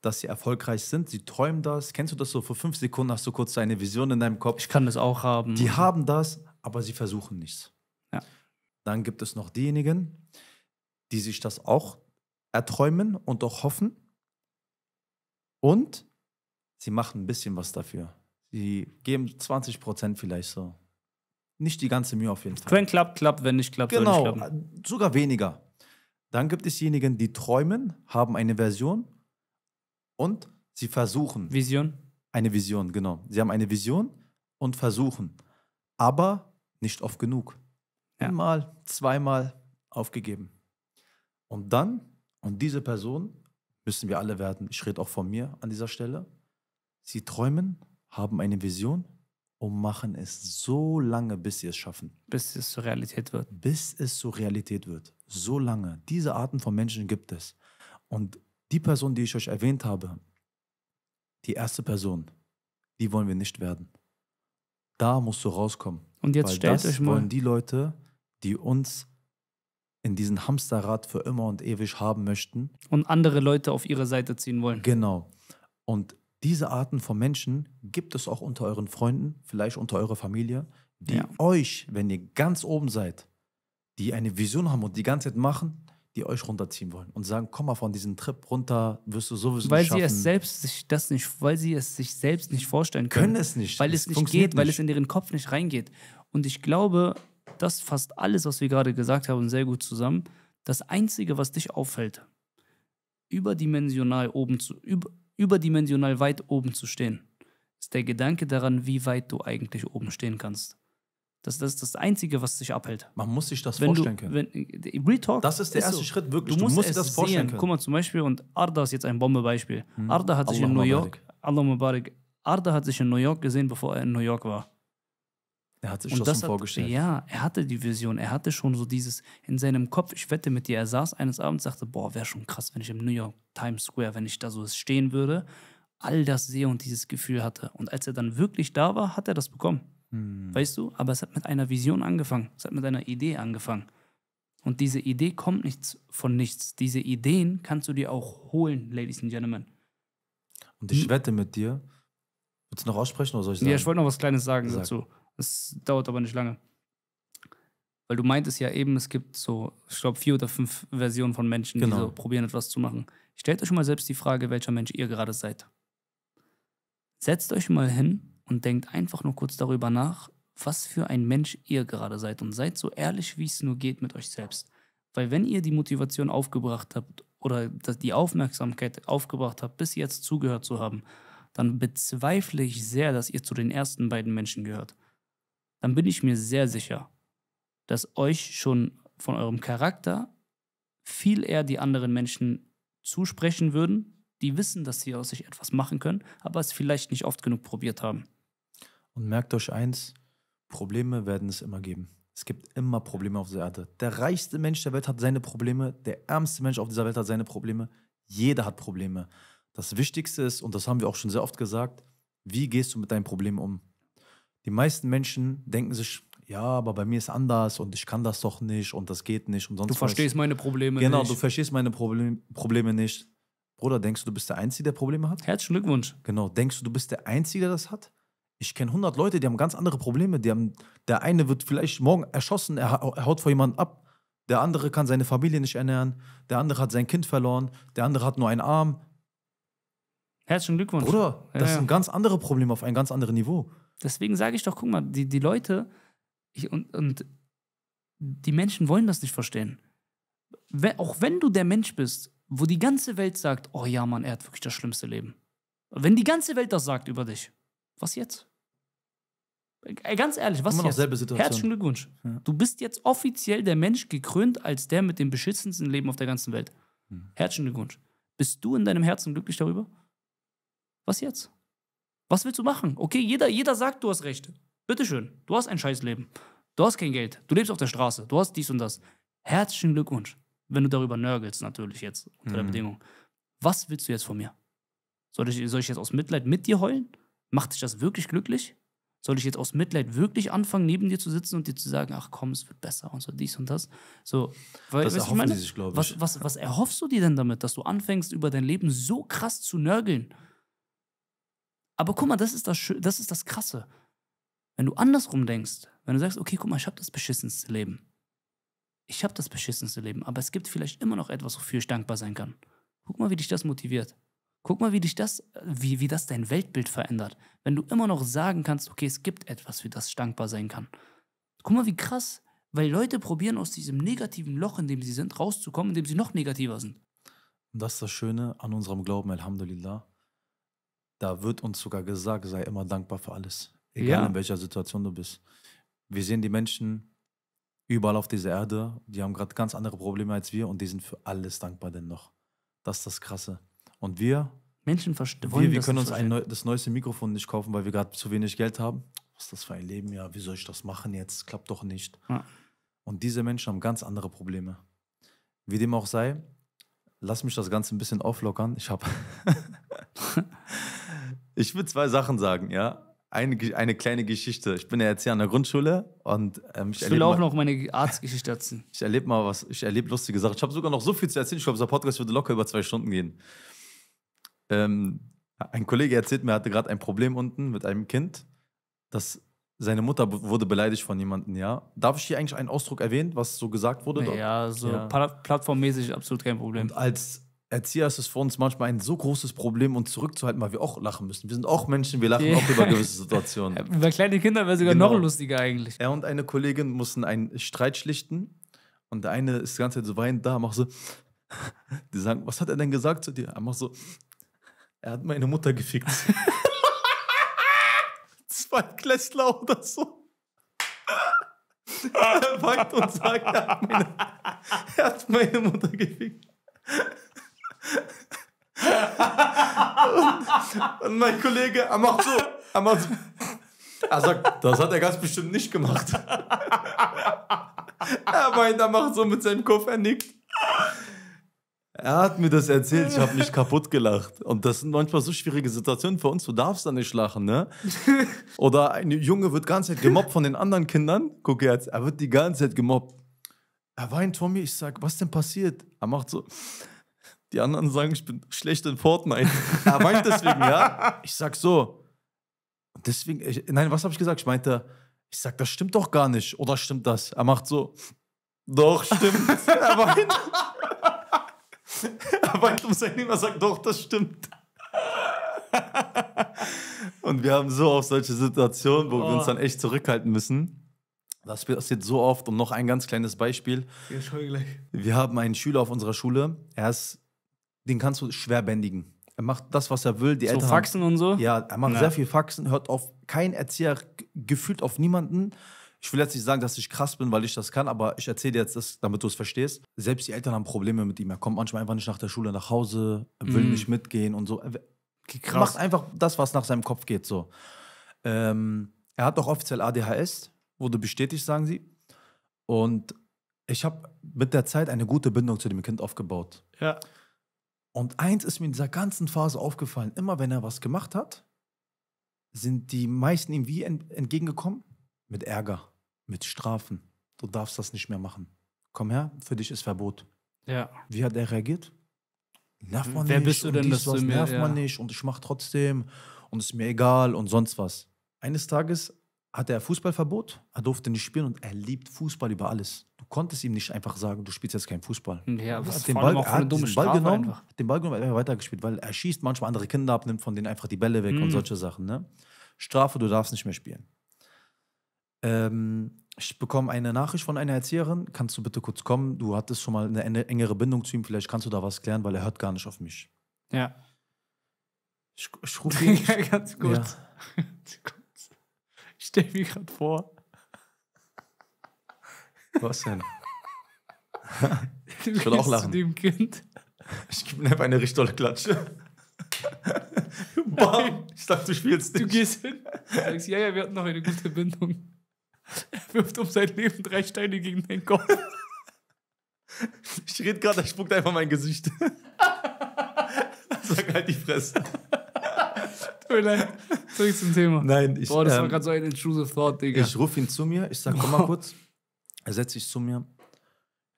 dass sie erfolgreich sind. Sie träumen das. Kennst du das so? Vor fünf Sekunden hast du kurz deine Vision in deinem Kopf. Ich kann das auch haben. Die haben das, aber sie versuchen nichts. Ja. Dann gibt es noch diejenigen, die sich das auch erträumen und auch hoffen. Und sie machen ein bisschen was dafür. Sie geben 20 Prozent vielleicht so. Nicht die ganze Mühe auf jeden Fall. Wenn klappt, klappt. Wenn nicht klappt, genau, soll nicht genau. klappen. sogar weniger. Dann gibt es diejenigen, die träumen, haben eine Version und sie versuchen. Vision? Eine Vision, genau. Sie haben eine Vision und versuchen, aber nicht oft genug. Ja. Einmal, zweimal aufgegeben. Und dann, und diese Person müssen wir alle werden, ich rede auch von mir an dieser Stelle, sie träumen, haben eine Vision, und machen es so lange, bis sie es schaffen. Bis es zur Realität wird. Bis es zur Realität wird. So lange. Diese Arten von Menschen gibt es. Und die Person, die ich euch erwähnt habe, die erste Person, die wollen wir nicht werden. Da musst du rauskommen. Und jetzt Weil stellt das euch mal. wollen die Leute, die uns in diesen Hamsterrad für immer und ewig haben möchten. Und andere Leute auf ihre Seite ziehen wollen. Genau. Und diese Arten von Menschen gibt es auch unter euren Freunden, vielleicht unter eurer Familie, die ja. euch, wenn ihr ganz oben seid, die eine Vision haben und die ganze Zeit machen, die euch runterziehen wollen und sagen, komm mal von diesem Trip runter, wirst du sowieso weil nicht schaffen. Weil sie es selbst sich das nicht, weil sie es sich selbst nicht vorstellen können. Können es nicht. Weil es, es nicht geht, nicht. weil es in ihren Kopf nicht reingeht. Und ich glaube, das fasst alles, was wir gerade gesagt haben, sehr gut zusammen. Das Einzige, was dich auffällt, überdimensional oben zu, über, überdimensional weit oben zu stehen, ist der Gedanke daran, wie weit du eigentlich oben stehen kannst. Das, das ist das Einzige, was dich abhält. Man muss sich das wenn vorstellen du, können. Wenn, äh, Talk, das ist der ist erste so. Schritt, wirklich. Du musst, du musst es das vorstellen sehen. können. Guck mal, zum Beispiel, und Arda ist jetzt ein Bombenbeispiel. Hm. Arda hat Allah sich in New York, Allah Mubarak, Arda hat sich in New York gesehen, bevor er in New York war. Er hatte schon das vorgestellt. ja, er hatte die Vision, er hatte schon so dieses in seinem Kopf, ich wette mit dir, er saß eines Abends und sagte, boah, wäre schon krass, wenn ich im New York Times Square, wenn ich da so stehen würde, all das sehe und dieses Gefühl hatte. Und als er dann wirklich da war, hat er das bekommen. Hm. Weißt du? Aber es hat mit einer Vision angefangen, es hat mit einer Idee angefangen. Und diese Idee kommt nichts von nichts. Diese Ideen kannst du dir auch holen, Ladies and Gentlemen. Und ich hm. wette mit dir, willst du noch aussprechen oder soll ich sagen? Ja, ich wollte noch was Kleines sagen Sag. dazu. Das dauert aber nicht lange. Weil du meintest ja eben, es gibt so, ich glaube, vier oder fünf Versionen von Menschen, genau. die so probieren, etwas zu machen. Stellt euch mal selbst die Frage, welcher Mensch ihr gerade seid. Setzt euch mal hin und denkt einfach nur kurz darüber nach, was für ein Mensch ihr gerade seid. Und seid so ehrlich, wie es nur geht mit euch selbst. Weil wenn ihr die Motivation aufgebracht habt oder die Aufmerksamkeit aufgebracht habt, bis jetzt zugehört zu haben, dann bezweifle ich sehr, dass ihr zu den ersten beiden Menschen gehört dann bin ich mir sehr sicher, dass euch schon von eurem Charakter viel eher die anderen Menschen zusprechen würden, die wissen, dass sie aus sich etwas machen können, aber es vielleicht nicht oft genug probiert haben. Und merkt euch eins, Probleme werden es immer geben. Es gibt immer Probleme auf dieser Erde. Der reichste Mensch der Welt hat seine Probleme, der ärmste Mensch auf dieser Welt hat seine Probleme, jeder hat Probleme. Das Wichtigste ist, und das haben wir auch schon sehr oft gesagt, wie gehst du mit deinen Problemen um? Die meisten Menschen denken sich, ja, aber bei mir ist anders und ich kann das doch nicht und das geht nicht und sonst Du verstehst meine Probleme genau, nicht. Genau, du verstehst meine Problem, Probleme nicht. Bruder, denkst du, du bist der Einzige, der Probleme hat? Herzlichen Glückwunsch. Genau, denkst du, du bist der Einzige, der das hat? Ich kenne 100 Leute, die haben ganz andere Probleme. Die haben, der eine wird vielleicht morgen erschossen, er, er haut vor jemandem ab. Der andere kann seine Familie nicht ernähren. Der andere hat sein Kind verloren. Der andere hat nur einen Arm. Herzlichen Glückwunsch. Bruder, das ja, ja. sind ganz andere Probleme auf einem ganz anderen Niveau. Deswegen sage ich doch, guck mal, die, die Leute ich, und, und die Menschen wollen das nicht verstehen. Wenn, auch wenn du der Mensch bist, wo die ganze Welt sagt, oh ja, Mann, er hat wirklich das schlimmste Leben. Wenn die ganze Welt das sagt über dich, was jetzt? Ganz ehrlich, was Immer jetzt? Herzlichen Glückwunsch. Ja. Du bist jetzt offiziell der Mensch gekrönt als der mit dem beschissensten Leben auf der ganzen Welt. Hm. Herzlichen Glückwunsch. Bist du in deinem Herzen glücklich darüber? Was jetzt? Was willst du machen? Okay, jeder, jeder sagt, du hast recht. Bitteschön, du hast ein Scheißleben. Du hast kein Geld. Du lebst auf der Straße. Du hast dies und das. Herzlichen Glückwunsch. Wenn du darüber nörgelst, natürlich jetzt, unter mhm. der Bedingung. Was willst du jetzt von mir? Soll ich, soll ich jetzt aus Mitleid mit dir heulen? Macht dich das wirklich glücklich? Soll ich jetzt aus Mitleid wirklich anfangen, neben dir zu sitzen und dir zu sagen, ach komm, es wird besser und so dies und das? So, weil, das erhoffen meine, die sich, glaube ich. Was, was, was erhoffst du dir denn damit, dass du anfängst, über dein Leben so krass zu nörgeln? Aber guck mal, das ist das, das ist das Krasse. Wenn du andersrum denkst, wenn du sagst, okay, guck mal, ich habe das beschissenste Leben. Ich habe das beschissenste Leben, aber es gibt vielleicht immer noch etwas, wofür ich dankbar sein kann. Guck mal, wie dich das motiviert. Guck mal, wie dich das, wie, wie das dein Weltbild verändert. Wenn du immer noch sagen kannst, okay, es gibt etwas, für das ich dankbar sein kann. Guck mal, wie krass, weil Leute probieren, aus diesem negativen Loch, in dem sie sind, rauszukommen, indem sie noch negativer sind. Und das ist das Schöne an unserem Glauben, Alhamdulillah, da wird uns sogar gesagt, sei immer dankbar für alles. Egal ja. in welcher Situation du bist. Wir sehen die Menschen überall auf dieser Erde, die haben gerade ganz andere Probleme als wir und die sind für alles dankbar denn noch. Das ist das Krasse. Und wir. Menschen verstehen. Wir, wir können uns ein neu, das neueste Mikrofon nicht kaufen, weil wir gerade zu wenig Geld haben. Was ist das für ein Leben? Ja, wie soll ich das machen jetzt? Klappt doch nicht. Ja. Und diese Menschen haben ganz andere Probleme. Wie dem auch sei, lass mich das Ganze ein bisschen auflockern. Ich habe Ich will zwei Sachen sagen, ja. Eine, eine kleine Geschichte. Ich bin ja jetzt hier an der Grundschule und ähm, ich, ich will auch mal, noch meine Arztgeschichte erzählen. ich erlebe mal was, ich erlebe lustige Sachen. Ich habe sogar noch so viel zu erzählen. Ich glaube, dieser Podcast würde locker über zwei Stunden gehen. Ähm, ein Kollege erzählt mir, er hatte gerade ein Problem unten mit einem Kind, dass seine Mutter wurde beleidigt von jemandem, ja. Darf ich hier eigentlich einen Ausdruck erwähnen, was so gesagt wurde? Ja, naja, so ja. plattformmäßig absolut kein Problem. Und als Erzieher ist es für uns manchmal ein so großes Problem, uns zurückzuhalten, weil wir auch lachen müssen. Wir sind auch Menschen, wir lachen yeah. auch über gewisse Situationen. über kleine Kinder wäre sogar genau. noch lustiger eigentlich. Er und eine Kollegin mussten einen Streit schlichten und der eine ist die ganze Zeit so weinend da, macht so. Die sagen, was hat er denn gesagt zu dir? Er macht so, er hat meine Mutter gefickt. Zweitklässler oder so. er weint und sagt, er hat meine, er hat meine Mutter gefickt und, und, mein Kollege, er macht so. Er, macht so. er sagt, das hat er ganz bestimmt nicht gemacht. er meint, er macht so mit seinem Kopf, er nickt. Er hat mir das erzählt, ich habe mich kaputt gelacht. Und das sind manchmal so schwierige Situationen für uns, du darfst da nicht lachen, ne? Oder ein Junge wird die ganze Zeit gemobbt von den anderen Kindern. Guck jetzt, er wird die ganze Zeit gemobbt. Er weint vor mir, ich sag, was denn passiert? Er macht so. Die anderen sagen, ich bin schlecht in Fortnite. Da war ich deswegen, ja? Ich sag so. Deswegen, ich, nein, was habe ich gesagt? Ich meinte, ich sag, das stimmt doch gar nicht. Oder stimmt das? Er macht so, doch, stimmt. er weint. er weint um sein Leben, er sagt, doch, das stimmt. Und wir haben so oft solche Situationen, wo oh. wir uns oh. dann echt zurückhalten müssen. Das passiert so oft. Und noch ein ganz kleines Beispiel. Ja, gleich. Wir haben einen Schüler auf unserer Schule. Er ist den kannst du schwer bändigen. Er macht das, was er will. Die so Eltern Faxen haben, und so? Ja, er macht ja. sehr viel Faxen, hört auf keinen Erzieher, gefühlt auf niemanden. Ich will jetzt nicht sagen, dass ich krass bin, weil ich das kann, aber ich erzähle dir jetzt das, damit du es verstehst. Selbst die Eltern haben Probleme mit ihm. Er kommt manchmal einfach nicht nach der Schule nach Hause, will mhm. nicht mitgehen und so. Er krass. macht einfach das, was nach seinem Kopf geht. So. Ähm, er hat auch offiziell ADHS, wurde bestätigt, sagen sie. Und ich habe mit der Zeit eine gute Bindung zu dem Kind aufgebaut. Ja. Und eins ist mir in dieser ganzen Phase aufgefallen, immer wenn er was gemacht hat, sind die meisten ihm wie entgegengekommen? Mit Ärger, mit Strafen. Du darfst das nicht mehr machen. Komm her, für dich ist Verbot. Ja. Wie hat er reagiert? Nervt man Wer nicht. bist du denn, dass was, du mir, Nerv ja. man nicht und ich mach trotzdem und ist mir egal und sonst was. Eines Tages hatte er Fußballverbot, er durfte nicht spielen und er liebt Fußball über alles konntest ihm nicht einfach sagen, du spielst jetzt keinen Fußball. Ja, was hat den Ball, er hat den Ball genommen, einfach. den Ball genommen, er weitergespielt, weil er schießt manchmal andere Kinder ab, nimmt von denen einfach die Bälle weg mhm. und solche Sachen. Ne? Strafe, du darfst nicht mehr spielen. Ähm, ich bekomme eine Nachricht von einer Erzieherin, kannst du bitte kurz kommen? Du hattest schon mal eine engere Bindung zu ihm, vielleicht kannst du da was klären, weil er hört gar nicht auf mich. Ja. Ich, ich rufe ihn. ja, ganz kurz. Ja. ich stelle mir gerade vor, was denn? ich würde auch lachen. Zu dem kind? Ich gebe mir eine richtolle Klatsche. Bam! Ich dachte, du spielst nicht. Du gehst hin, sagst, ja, ja, wir hatten noch eine gute Bindung. Er wirft um sein Leben drei Steine gegen den Kopf. Ich rede gerade, er spuckt einfach mein Gesicht. Sag halt die Fresse. Tut mir leid. Zurück zum Thema. Nein, ich. Boah, das ähm, war gerade so ein intrusive Thought, Digga. Ich rufe ihn zu mir, ich sag, komm mal kurz. Er setzt sich zu mir,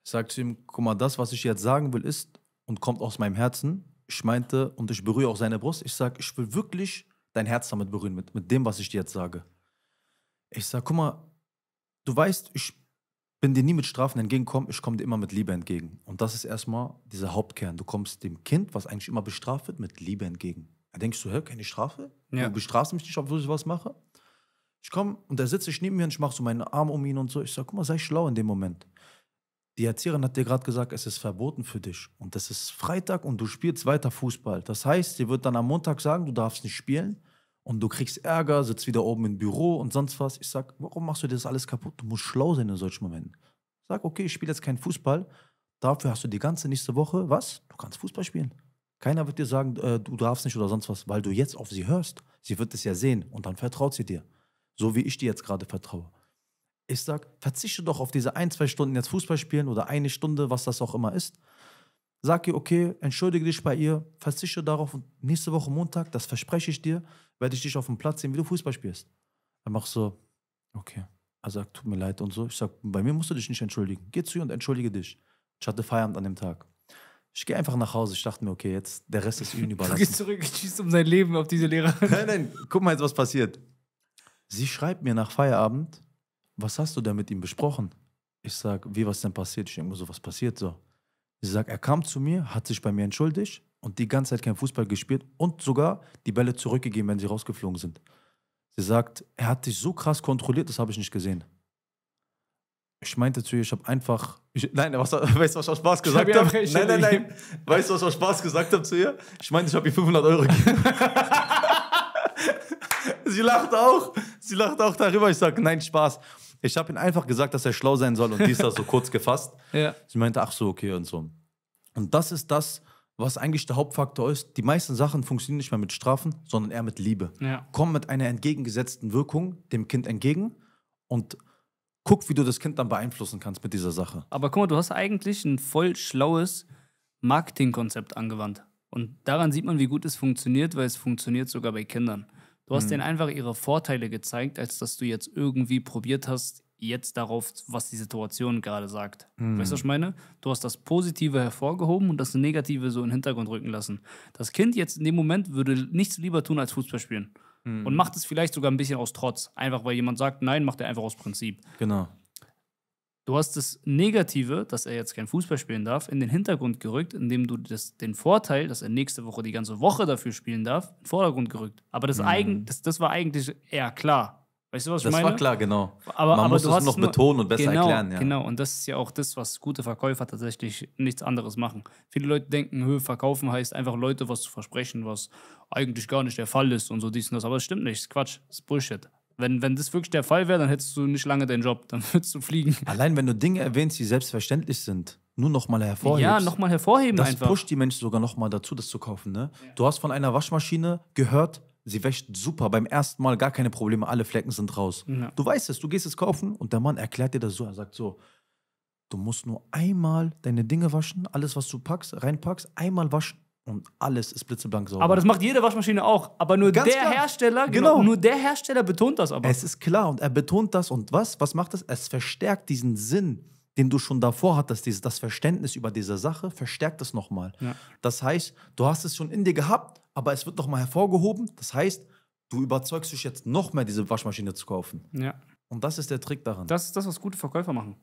sagt zu ihm, guck mal, das, was ich jetzt sagen will, ist und kommt aus meinem Herzen. Ich meinte, und ich berühre auch seine Brust, ich sage, ich will wirklich dein Herz damit berühren, mit, mit dem, was ich dir jetzt sage. Ich sage, guck mal, du weißt, ich bin dir nie mit Strafen entgegengekommen, ich komme dir immer mit Liebe entgegen. Und das ist erstmal dieser Hauptkern. Du kommst dem Kind, was eigentlich immer bestraft wird, mit Liebe entgegen. Da denkst du, hä, keine Strafe? Ja. Du bestrafst mich nicht, obwohl ich was mache? Ich komme und da sitze ich neben mir und ich mache so meinen Arm um ihn und so. Ich sage, guck mal, sei schlau in dem Moment. Die Erzieherin hat dir gerade gesagt, es ist verboten für dich. Und das ist Freitag und du spielst weiter Fußball. Das heißt, sie wird dann am Montag sagen, du darfst nicht spielen und du kriegst Ärger, sitzt wieder oben im Büro und sonst was. Ich sage, warum machst du dir das alles kaputt? Du musst schlau sein in solchen Momenten. Sag, okay, ich spiele jetzt keinen Fußball. Dafür hast du die ganze nächste Woche, was? Du kannst Fußball spielen. Keiner wird dir sagen, äh, du darfst nicht oder sonst was, weil du jetzt auf sie hörst. Sie wird es ja sehen und dann vertraut sie dir so wie ich dir jetzt gerade vertraue. Ich sage, verzichte doch auf diese ein, zwei Stunden jetzt Fußball spielen oder eine Stunde, was das auch immer ist. Sag ihr, okay, entschuldige dich bei ihr, verzichte darauf und nächste Woche Montag, das verspreche ich dir, werde ich dich auf dem Platz sehen, wie du Fußball spielst. Dann machst du, okay. Also er sagt, tut mir leid und so. Ich sage, bei mir musst du dich nicht entschuldigen. Geh zu ihr und entschuldige dich. Ich hatte Feierabend an dem Tag. Ich gehe einfach nach Hause. Ich dachte mir, okay, jetzt der Rest ist ihnen eh überlassen. Du gehst zurück, schießt um sein Leben auf diese Lehrer. Nein, nein, guck mal jetzt, was passiert. Sie schreibt mir nach Feierabend, was hast du denn mit ihm besprochen? Ich sag, wie, was denn passiert? Ich denke mir so, was passiert so? Sie sagt, er kam zu mir, hat sich bei mir entschuldigt und die ganze Zeit kein Fußball gespielt und sogar die Bälle zurückgegeben, wenn sie rausgeflogen sind. Sie sagt, er hat dich so krass kontrolliert, das habe ich nicht gesehen. Ich meinte zu ihr, ich habe einfach. Ich, nein, was, weißt du, was ich aus Spaß gesagt habe? Hab? Nein, nein, nein. Weißt du, was ich aus Spaß gesagt habe zu ihr? Ich meinte, ich habe ihr 500 Euro gegeben. Sie lacht auch. Sie lacht auch darüber. Ich sage, nein, Spaß. Ich habe ihm einfach gesagt, dass er schlau sein soll und dies das so kurz gefasst. Ja. Sie meinte, ach so, okay und so. Und das ist das, was eigentlich der Hauptfaktor ist. Die meisten Sachen funktionieren nicht mehr mit Strafen, sondern eher mit Liebe. Ja. Komm mit einer entgegengesetzten Wirkung dem Kind entgegen und guck, wie du das Kind dann beeinflussen kannst mit dieser Sache. Aber guck mal, du hast eigentlich ein voll schlaues Marketingkonzept angewandt. Und daran sieht man, wie gut es funktioniert, weil es funktioniert sogar bei Kindern. Du hast mhm. denen einfach ihre Vorteile gezeigt, als dass du jetzt irgendwie probiert hast, jetzt darauf, was die Situation gerade sagt. Mhm. Weißt du, was ich mhm. meine? Du hast das Positive hervorgehoben und das Negative so in den Hintergrund rücken lassen. Das Kind jetzt in dem Moment würde nichts lieber tun, als Fußball spielen. Mhm. Und macht es vielleicht sogar ein bisschen aus Trotz. Einfach weil jemand sagt, nein, macht er einfach aus Prinzip. Genau. Du hast das Negative, dass er jetzt kein Fußball spielen darf, in den Hintergrund gerückt, indem du das, den Vorteil, dass er nächste Woche die ganze Woche dafür spielen darf, in den Vordergrund gerückt. Aber das, mhm. eigen, das, das war eigentlich eher klar. Weißt du, was das ich meine? Das war klar, genau. Aber, Man aber muss es noch betonen und besser genau, erklären. Ja. Genau, und das ist ja auch das, was gute Verkäufer tatsächlich nichts anderes machen. Viele Leute denken, Höhe verkaufen heißt einfach Leute was zu versprechen, was eigentlich gar nicht der Fall ist und so dies und das. Aber es stimmt nicht, das ist Quatsch, das ist Bullshit. Wenn, wenn das wirklich der Fall wäre, dann hättest du nicht lange deinen Job, dann würdest du fliegen. Allein wenn du Dinge erwähnst, die selbstverständlich sind, nur nochmal hervorheben. Ja, nochmal hervorheben das einfach. Das pusht die Menschen sogar nochmal dazu, das zu kaufen. Ne? Ja. Du hast von einer Waschmaschine gehört, sie wäscht super, beim ersten Mal gar keine Probleme, alle Flecken sind raus. Ja. Du weißt es, du gehst es kaufen und der Mann erklärt dir das so, er sagt so, du musst nur einmal deine Dinge waschen, alles was du packst, reinpackst, einmal waschen und alles ist blitzeblank sauber. Aber das macht jede Waschmaschine auch. Aber nur Ganz der klar. Hersteller, genau, genau, nur der Hersteller betont das aber. Es ist klar und er betont das und was? Was macht das? Es verstärkt diesen Sinn, den du schon davor hattest, dieses, das Verständnis über diese Sache, verstärkt es nochmal. Ja. Das heißt, du hast es schon in dir gehabt, aber es wird nochmal hervorgehoben. Das heißt, du überzeugst dich jetzt noch mehr, diese Waschmaschine zu kaufen. Ja. Und das ist der Trick daran. Das ist das, was gute Verkäufer machen.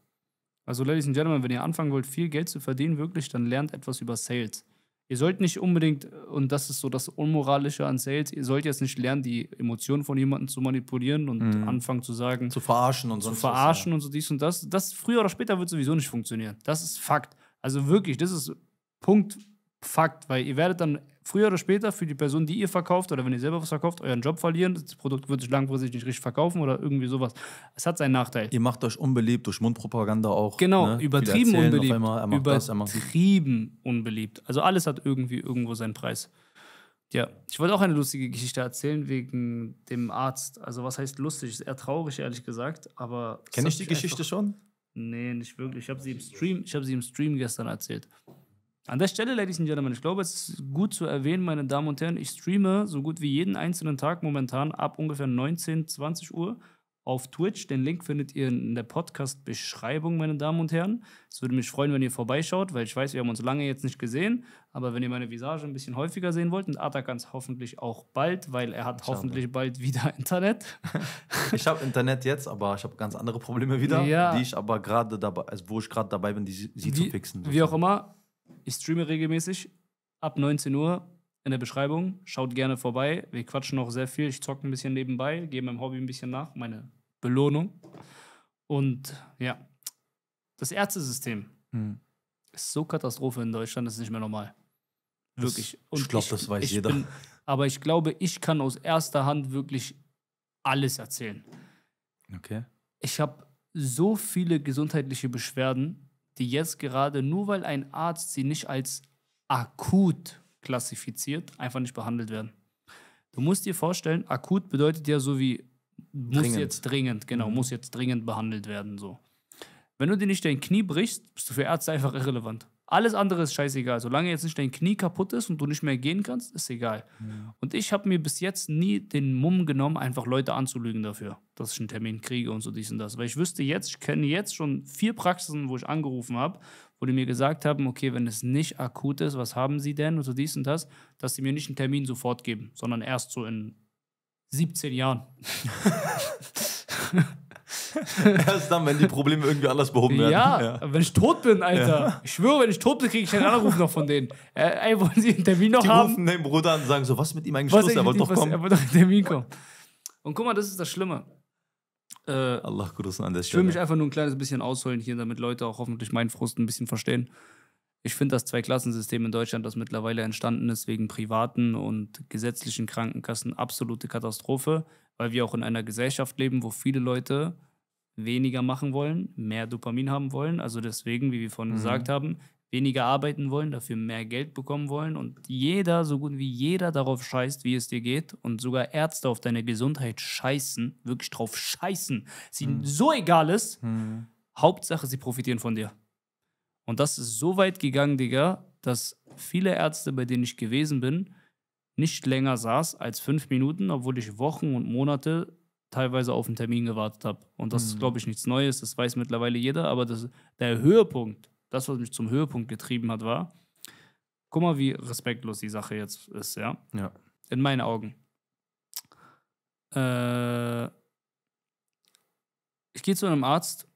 Also, Ladies and Gentlemen, wenn ihr anfangen wollt, viel Geld zu verdienen, wirklich, dann lernt etwas über Sales ihr sollt nicht unbedingt, und das ist so das Unmoralische an Sales, ihr sollt jetzt nicht lernen, die Emotionen von jemandem zu manipulieren und mhm. anfangen zu sagen. Zu verarschen und so. Zu verarschen was, und so dies und das. Das früher oder später wird sowieso nicht funktionieren. Das ist Fakt. Also wirklich, das ist Punkt Fakt, weil ihr werdet dann früher oder später für die Person, die ihr verkauft oder wenn ihr selber was verkauft, euren Job verlieren. Das Produkt wird sich langfristig nicht richtig verkaufen oder irgendwie sowas. Es hat seinen Nachteil. Ihr macht euch unbeliebt durch Mundpropaganda auch. Genau, ne? übertrieben unbeliebt. Einmal, übertrieben das, unbeliebt. Also alles hat irgendwie irgendwo seinen Preis. Ja, ich wollte auch eine lustige Geschichte erzählen wegen dem Arzt. Also was heißt lustig? Ist eher traurig, ehrlich gesagt. Aber kenne ich die Geschichte schon? Nee, nicht wirklich. Ich habe sie im ich habe sie im Stream gestern erzählt. An der Stelle, Ladies and Gentlemen, ich glaube, es ist gut zu erwähnen, meine Damen und Herren, ich streame so gut wie jeden einzelnen Tag momentan ab ungefähr 19, 20 Uhr auf Twitch. Den Link findet ihr in der Podcast-Beschreibung, meine Damen und Herren. Es würde mich freuen, wenn ihr vorbeischaut, weil ich weiß, wir haben uns lange jetzt nicht gesehen. Aber wenn ihr meine Visage ein bisschen häufiger sehen wollt, und Atakans hoffentlich auch bald, weil er hat ich hoffentlich habe. bald wieder Internet. ich habe Internet jetzt, aber ich habe ganz andere Probleme wieder, ja. die ich aber gerade dabei, also wo ich gerade dabei bin, die sie wie, zu fixen. Wie auch immer, ich streame regelmäßig ab 19 Uhr in der Beschreibung. Schaut gerne vorbei. Wir quatschen noch sehr viel. Ich zocke ein bisschen nebenbei, gehe meinem Hobby ein bisschen nach, meine Belohnung. Und ja, das Ärztesystem hm. ist so Katastrophe in Deutschland, das ist nicht mehr normal. Wirklich. Das, ich glaube, das weiß ich jeder. Bin, aber ich glaube, ich kann aus erster Hand wirklich alles erzählen. Okay. Ich habe so viele gesundheitliche Beschwerden die jetzt gerade, nur weil ein Arzt sie nicht als akut klassifiziert, einfach nicht behandelt werden. Du musst dir vorstellen, akut bedeutet ja so wie muss dringend. jetzt dringend, genau, mhm. muss jetzt dringend behandelt werden so. Wenn du dir nicht dein Knie brichst, bist du für Ärzte einfach irrelevant. Alles andere ist scheißegal. Solange jetzt nicht dein Knie kaputt ist und du nicht mehr gehen kannst, ist egal. Ja. Und ich habe mir bis jetzt nie den Mumm genommen, einfach Leute anzulügen dafür, dass ich einen Termin kriege und so dies und das. Weil ich wüsste jetzt, ich kenne jetzt schon vier Praxen, wo ich angerufen habe, wo die mir gesagt haben, okay, wenn es nicht akut ist, was haben sie denn und so dies und das, dass sie mir nicht einen Termin sofort geben, sondern erst so in 17 Jahren. Erst dann, wenn die Probleme irgendwie anders behoben werden. Ja, ja. wenn ich tot bin, Alter. Ja. Ich schwöre, wenn ich tot bin, kriege ich einen Anruf noch von denen. Äh, ey, wollen Sie einen Termin noch die haben? Die rufen den Bruder an und sagen so, was ist mit ihm eigentlich was los? Er wollte doch kommen. Er wollte doch einen Termin kommen. Und guck mal, das ist das Schlimme. Äh, Allah an der Stelle. Ich will mich einfach nur ein kleines bisschen ausholen hier, damit Leute auch hoffentlich meinen Frust ein bisschen verstehen. Ich finde das Zweiklassensystem in Deutschland, das mittlerweile entstanden ist, wegen privaten und gesetzlichen Krankenkassen absolute Katastrophe, weil wir auch in einer Gesellschaft leben, wo viele Leute weniger machen wollen, mehr Dopamin haben wollen. Also deswegen, wie wir vorhin mhm. gesagt haben, weniger arbeiten wollen, dafür mehr Geld bekommen wollen und jeder, so gut wie jeder, darauf scheißt, wie es dir geht und sogar Ärzte auf deine Gesundheit scheißen, wirklich drauf scheißen, es ihnen mhm. so egal ist. Mhm. Hauptsache, sie profitieren von dir. Und das ist so weit gegangen, Digga, dass viele Ärzte, bei denen ich gewesen bin, nicht länger saß als fünf Minuten, obwohl ich Wochen und Monate teilweise auf einen Termin gewartet habe. Und das mhm. ist, glaube ich, nichts Neues, das weiß mittlerweile jeder, aber das, der Höhepunkt, das, was mich zum Höhepunkt getrieben hat, war, guck mal, wie respektlos die Sache jetzt ist, ja? Ja. In meinen Augen. Äh, ich gehe zu einem Arzt,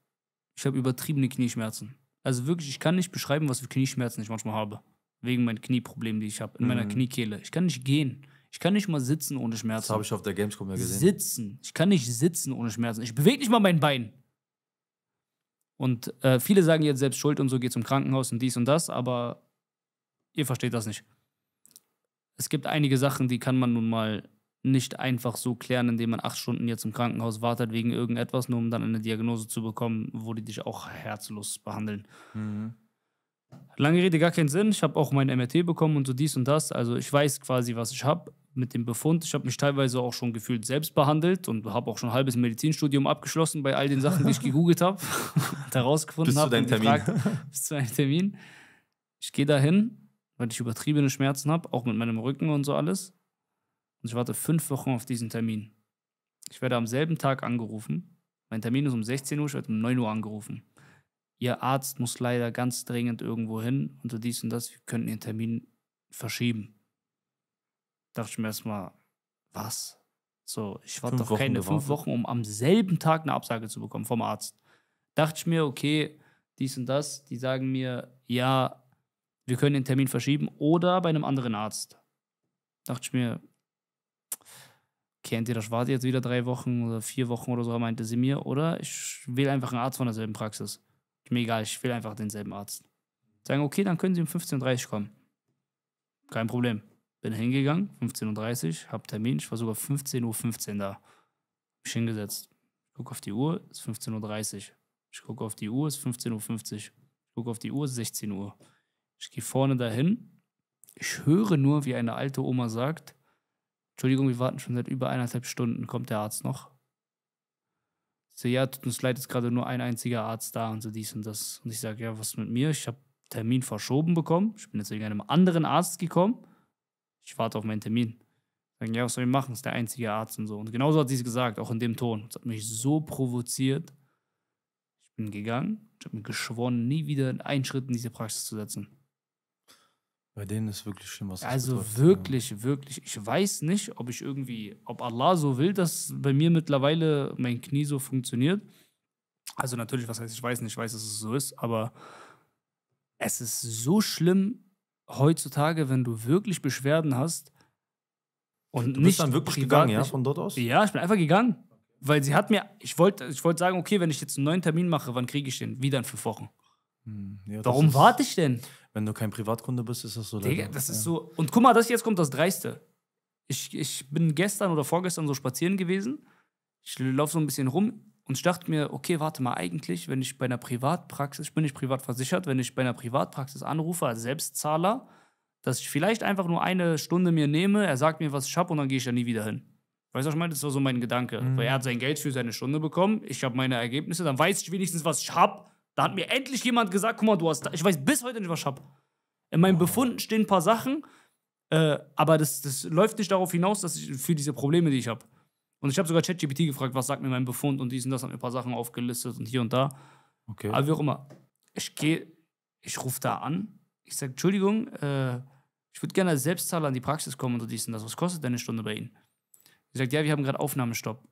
ich habe übertriebene Knieschmerzen. Also wirklich, ich kann nicht beschreiben, was für Knieschmerzen ich manchmal habe. Wegen meinen Knieproblemen, die ich habe, in mhm. meiner Kniekehle. Ich kann nicht gehen. Ich kann nicht mal sitzen ohne Schmerzen. Das habe ich auf der Gamescom ja gesehen. Sitzen. Ich kann nicht sitzen ohne Schmerzen. Ich bewege nicht mal mein Bein. Und äh, viele sagen jetzt selbst schuld und so, geht zum Krankenhaus und dies und das, aber ihr versteht das nicht. Es gibt einige Sachen, die kann man nun mal nicht einfach so klären, indem man acht Stunden jetzt im Krankenhaus wartet wegen irgendetwas, nur um dann eine Diagnose zu bekommen, wo die dich auch herzlos behandeln. Mhm. Lange Rede, gar keinen Sinn. Ich habe auch mein MRT bekommen und so dies und das. Also ich weiß quasi, was ich habe mit dem Befund. Ich habe mich teilweise auch schon gefühlt selbst behandelt und habe auch schon ein halbes Medizinstudium abgeschlossen bei all den Sachen, die ich gegoogelt habe und herausgefunden habe. Bis zu deinem Termin. bis zu einem Termin. Ich gehe dahin, weil ich übertriebene Schmerzen habe, auch mit meinem Rücken und so alles. Und ich warte fünf Wochen auf diesen Termin. Ich werde am selben Tag angerufen. Mein Termin ist um 16 Uhr, ich werde um 9 Uhr angerufen. Ihr Arzt muss leider ganz dringend irgendwo hin und so dies und das. Wir könnten den Termin verschieben. Dachte ich mir erstmal, was? So, ich warte doch keine gewartet. fünf Wochen, um am selben Tag eine Absage zu bekommen vom Arzt. Dachte ich mir, okay, dies und das. Die sagen mir, ja, wir können den Termin verschieben oder bei einem anderen Arzt. Dachte ich mir, okay, entweder ich warte jetzt wieder drei Wochen oder vier Wochen oder so, meinte sie mir, oder ich wähle einfach einen Arzt von derselben Praxis. Mir egal, ich wähle einfach denselben Arzt. Sagen, okay, dann können Sie um 15.30 Uhr kommen. Kein Problem. Bin hingegangen, 15.30 Uhr, hab Termin, ich war sogar 15.15 Uhr 15 da. Mich hingesetzt. Ich gucke auf die Uhr, ist 15.30 Uhr. Ich gucke auf die Uhr, ist 15.50 Uhr. Ich gucke auf die Uhr, ist 16 Uhr. Ich gehe vorne dahin. Ich höre nur, wie eine alte Oma sagt, Entschuldigung, wir warten schon seit über eineinhalb Stunden. Kommt der Arzt noch? So, ja, tut uns leid, ist gerade nur ein einziger Arzt da und so dies und das. Und ich sage, ja, was mit mir? Ich habe Termin verschoben bekommen. Ich bin jetzt wegen einem anderen Arzt gekommen. Ich warte auf meinen Termin. Sagen, ja, was soll ich machen? Ist der einzige Arzt und so. Und genauso hat sie es gesagt, auch in dem Ton. Das hat mich so provoziert. Ich bin gegangen. Ich habe mir geschworen, nie wieder einen Schritt in diese Praxis zu setzen. Bei denen ist wirklich schlimm, was Also betrifft, wirklich, ja. wirklich. Ich weiß nicht, ob ich irgendwie, ob Allah so will, dass bei mir mittlerweile mein Knie so funktioniert. Also natürlich, was heißt, ich weiß nicht, ich weiß, dass es so ist, aber es ist so schlimm heutzutage, wenn du wirklich Beschwerden hast und du nicht bist dann wirklich gegangen, ja, von dort aus? Ja, ich bin einfach gegangen, weil sie hat mir, ich wollte ich wollte sagen, okay, wenn ich jetzt einen neuen Termin mache, wann kriege ich den? Wieder in fünf Wochen. Hm, ja, Warum warte ich denn? Wenn du kein Privatkunde bist, ist das so. Digga, das ist ja. so. Und guck mal, das jetzt kommt das Dreiste. Ich, ich bin gestern oder vorgestern so spazieren gewesen. Ich laufe so ein bisschen rum und ich dachte mir, okay, warte mal, eigentlich, wenn ich bei einer Privatpraxis, ich bin nicht privat versichert, wenn ich bei einer Privatpraxis anrufe als Selbstzahler, dass ich vielleicht einfach nur eine Stunde mir nehme, er sagt mir, was ich habe und dann gehe ich ja nie wieder hin. Weißt du, was ich meine? Das war so mein Gedanke. Mhm. Weil er hat sein Geld für seine Stunde bekommen, ich habe meine Ergebnisse, dann weiß ich wenigstens, was ich habe da hat mir endlich jemand gesagt, guck mal, du hast, ich weiß bis heute nicht, was ich habe. In meinem Befunden stehen ein paar Sachen, äh, aber das, das läuft nicht darauf hinaus, dass ich für diese Probleme, die ich habe. Und ich habe sogar ChatGPT gefragt, was sagt mir mein Befund und dies und das, hat mir ein paar Sachen aufgelistet und hier und da. Okay. Aber wie auch immer. Ich gehe, ich rufe da an, ich sage, Entschuldigung, äh, ich würde gerne als Selbstzahler an die Praxis kommen und dies und das. Was kostet denn eine Stunde bei Ihnen? Sie sagt, ja, wir haben gerade Aufnahmestopp.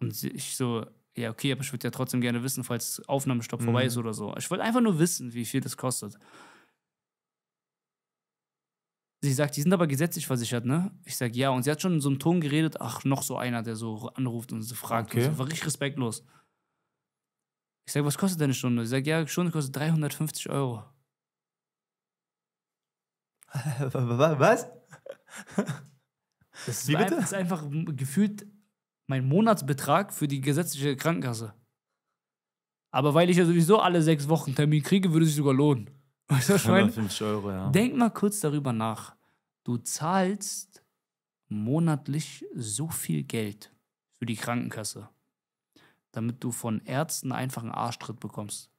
Und ich so, ja, okay, aber ich würde ja trotzdem gerne wissen, falls Aufnahmestopp mhm. vorbei ist oder so. Ich wollte einfach nur wissen, wie viel das kostet. Sie sagt, die sind aber gesetzlich versichert, ne? Ich sage, ja. Und sie hat schon in so einem Ton geredet, ach, noch so einer, der so anruft und so fragt. Okay. Und so. War richtig respektlos. Ich sage, was kostet deine Stunde? Sie sagt, ja, Stunde kostet 350 Euro. was? Das Wie bitte? Einfach, das ist einfach gefühlt mein Monatsbetrag für die gesetzliche Krankenkasse. Aber weil ich ja sowieso alle sechs Wochen Termin kriege, würde es sich sogar lohnen. Weißt du, was ich meine? 50 Euro, ja. Denk mal kurz darüber nach. Du zahlst monatlich so viel Geld für die Krankenkasse, damit du von Ärzten einfach einen Arschtritt bekommst.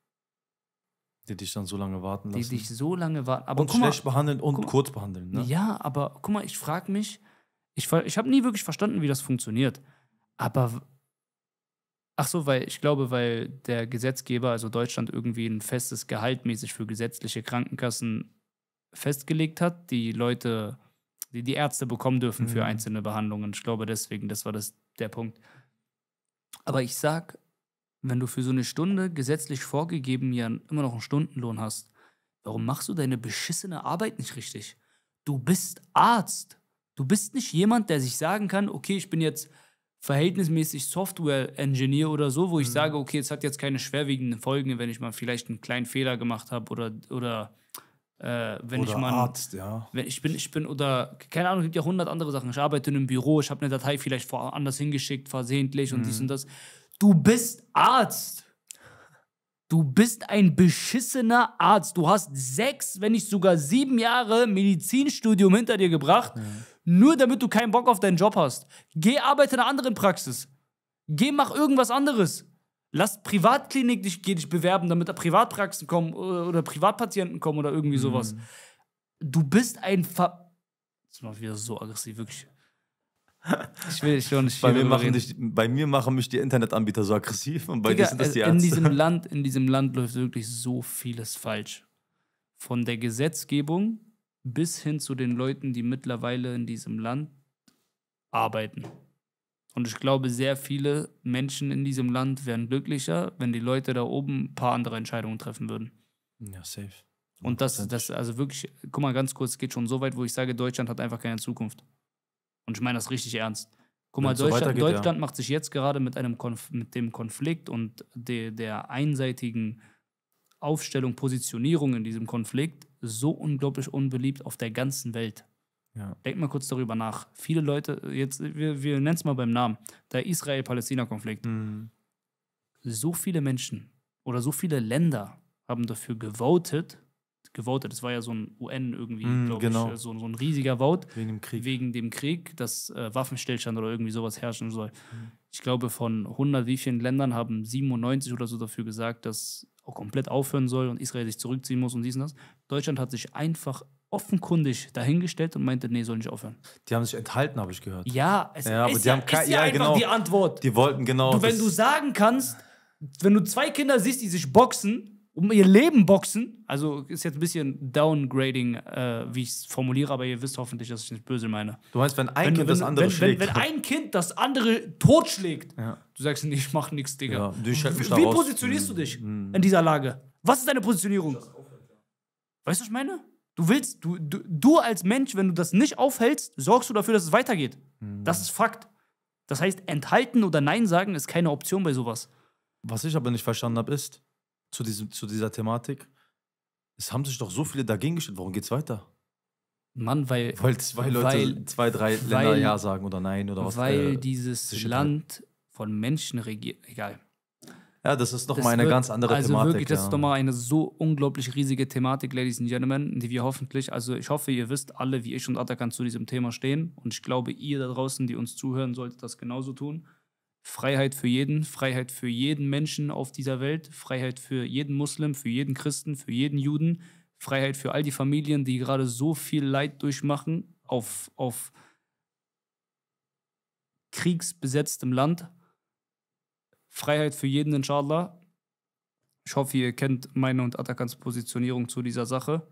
Die dich dann so lange warten lassen. Die dich so lange warten. Aber und schlecht mal, behandeln und guck, kurz behandeln. Ne? Ja, aber guck mal, ich frage mich, ich, ich habe nie wirklich verstanden, wie das funktioniert. Aber ach so, weil ich glaube, weil der Gesetzgeber, also Deutschland, irgendwie ein festes Gehalt mäßig für gesetzliche Krankenkassen festgelegt hat, die Leute, die die Ärzte bekommen dürfen mhm. für einzelne Behandlungen. Ich glaube deswegen, das war das der Punkt. Aber ich sag, wenn du für so eine Stunde gesetzlich vorgegeben ja immer noch einen Stundenlohn hast, warum machst du deine beschissene Arbeit nicht richtig? Du bist Arzt. Du bist nicht jemand, der sich sagen kann, okay, ich bin jetzt verhältnismäßig Software-Engineer oder so, wo ich mhm. sage, okay, es hat jetzt keine schwerwiegenden Folgen, wenn ich mal vielleicht einen kleinen Fehler gemacht habe oder, oder äh, wenn oder ich mal. Arzt, ja. Wenn ich bin, ich bin, oder, keine Ahnung, es gibt ja hundert andere Sachen. Ich arbeite in einem Büro, ich habe eine Datei vielleicht woanders hingeschickt, versehentlich und dies mhm. und das. Du bist Arzt. Du bist ein beschissener Arzt. Du hast sechs, wenn nicht sogar sieben Jahre Medizinstudium hinter dir gebracht. Mhm nur damit du keinen Bock auf deinen Job hast. Geh arbeite in einer anderen Praxis. Geh mach irgendwas anderes. Lass Privatklinik dich, geh dich bewerben, damit da Privatpraxen kommen äh, oder, Privatpatienten kommen oder irgendwie sowas. Mhm. Du bist ein Ver. Das war wieder so aggressiv, wirklich. Ich will, ich will nicht bei mir, machen dich, bei mir machen mich die Internetanbieter so aggressiv und bei dir sind das die Ärzte. In diesem, Land, in diesem Land läuft wirklich so vieles falsch. Von der Gesetzgebung bis hin zu den Leuten, die mittlerweile in diesem Land arbeiten. Und ich glaube, sehr viele Menschen in diesem Land wären glücklicher, wenn die Leute da oben ein paar andere Entscheidungen treffen würden. Ja, safe. Und das, das, also wirklich, guck mal ganz kurz, es geht schon so weit, wo ich sage, Deutschland hat einfach keine Zukunft. Und ich meine das richtig ernst. Guck mal, Deutschland, so Deutschland ja. macht sich jetzt gerade mit, einem Konf mit dem Konflikt und de der einseitigen Aufstellung, Positionierung in diesem Konflikt so unglaublich unbeliebt auf der ganzen Welt. Ja. Denkt mal kurz darüber nach. Viele Leute, jetzt, wir, wir nennen es mal beim Namen, der Israel-Palästina-Konflikt. Mhm. So viele Menschen oder so viele Länder haben dafür gewotet, gewotet, es war ja so ein UN irgendwie, mm, hm, glaube genau. ich, äh, so, so, ein riesiger Vote. Wegen dem Krieg. Wegen dem Krieg, dass äh, Waffenstillstand oder irgendwie sowas herrschen soll. Mhm. Ich glaube, von 100 wie vielen Ländern haben 97 oder so dafür gesagt, dass auch komplett aufhören soll und Israel sich zurückziehen muss und dies und das. Deutschland hat sich einfach offenkundig dahingestellt und meinte, nee, soll nicht aufhören. Die haben sich enthalten, habe ich gehört. Ja, es ja, ist, ja, ist ja, ja einfach genau, die Antwort. Die wollten genau. Du, wenn du sagen kannst, wenn du zwei Kinder siehst, die sich boxen, um ihr Leben boxen. Also ist jetzt ein bisschen Downgrading, äh, wie ich es formuliere, aber ihr wisst hoffentlich, dass ich nicht böse meine. Du meinst, wenn ein wenn, Kind wenn, das andere wenn, schlägt? Wenn, ein Kind das andere totschlägt, ja. du sagst, nee, ich mach nichts, Digga. Ja, du, halt mich wie daraus. positionierst du dich mhm. mhm. in dieser Lage? Was ist deine Positionierung? Weißt du, was ich meine? Du willst, du, du, du als Mensch, wenn du das nicht aufhältst, sorgst du dafür, dass es weitergeht. Mhm. Das ist Fakt. Das heißt, enthalten oder Nein sagen ist keine Option bei sowas. Was ich aber nicht verstanden habe, ist, zu, diesem, zu dieser Thematik. Es haben sich doch so viele dagegen gestellt. Warum geht es weiter? Mann, weil. Weil zwei Leute, weil, zwei, drei Länder Ja sagen oder Nein oder was. Äh, weil äh, dieses Land von Menschen regiert. Egal. Ja, das ist nochmal eine wird, ganz andere also Thematik. Also wirklich, das ja. ist nochmal eine so unglaublich riesige Thematik, Ladies and Gentlemen, die wir hoffentlich, also ich hoffe, ihr wisst alle, wie ich und Atakan zu diesem Thema stehen. Und ich glaube, ihr da draußen, die uns zuhören, solltet das genauso tun. Freiheit für jeden, Freiheit für jeden Menschen auf dieser Welt, Freiheit für jeden Muslim, für jeden Christen, für jeden Juden, Freiheit für all die Familien, die gerade so viel Leid durchmachen auf, auf kriegsbesetztem Land. Freiheit für jeden, inshallah. Ich hoffe, ihr kennt meine und Atakans Positionierung zu dieser Sache.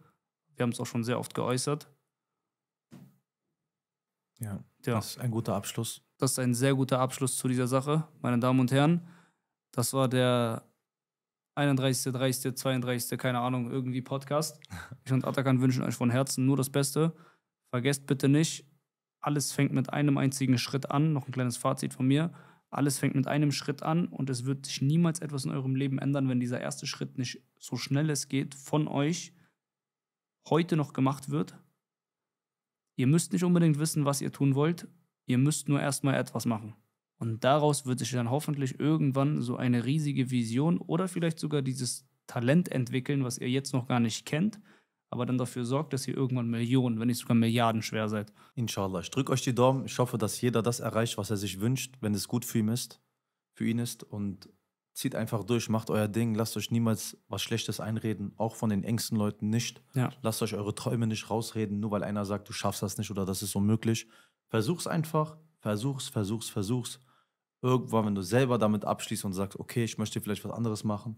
Wir haben es auch schon sehr oft geäußert. Ja, ja, das ist ein guter Abschluss. Das ist ein sehr guter Abschluss zu dieser Sache, meine Damen und Herren. Das war der 31., 30., 32., keine Ahnung, irgendwie Podcast. Ich und Atakan wünschen euch von Herzen nur das Beste. Vergesst bitte nicht, alles fängt mit einem einzigen Schritt an. Noch ein kleines Fazit von mir. Alles fängt mit einem Schritt an und es wird sich niemals etwas in eurem Leben ändern, wenn dieser erste Schritt nicht so schnell es geht von euch heute noch gemacht wird, Ihr müsst nicht unbedingt wissen, was ihr tun wollt, ihr müsst nur erstmal etwas machen. Und daraus wird sich dann hoffentlich irgendwann so eine riesige Vision oder vielleicht sogar dieses Talent entwickeln, was ihr jetzt noch gar nicht kennt, aber dann dafür sorgt, dass ihr irgendwann Millionen, wenn nicht sogar Milliarden schwer seid. Inshallah. Ich drücke euch die Daumen. Ich hoffe, dass jeder das erreicht, was er sich wünscht, wenn es gut für ihn ist. Für ihn ist. Und zieht einfach durch, macht euer Ding, lasst euch niemals was Schlechtes einreden, auch von den engsten Leuten nicht. Ja. Lasst euch eure Träume nicht rausreden, nur weil einer sagt, du schaffst das nicht oder das ist unmöglich. Versuch's einfach, versuch's, versuch's, versuch's. Irgendwann, wenn du selber damit abschließt und sagst, okay, ich möchte vielleicht was anderes machen,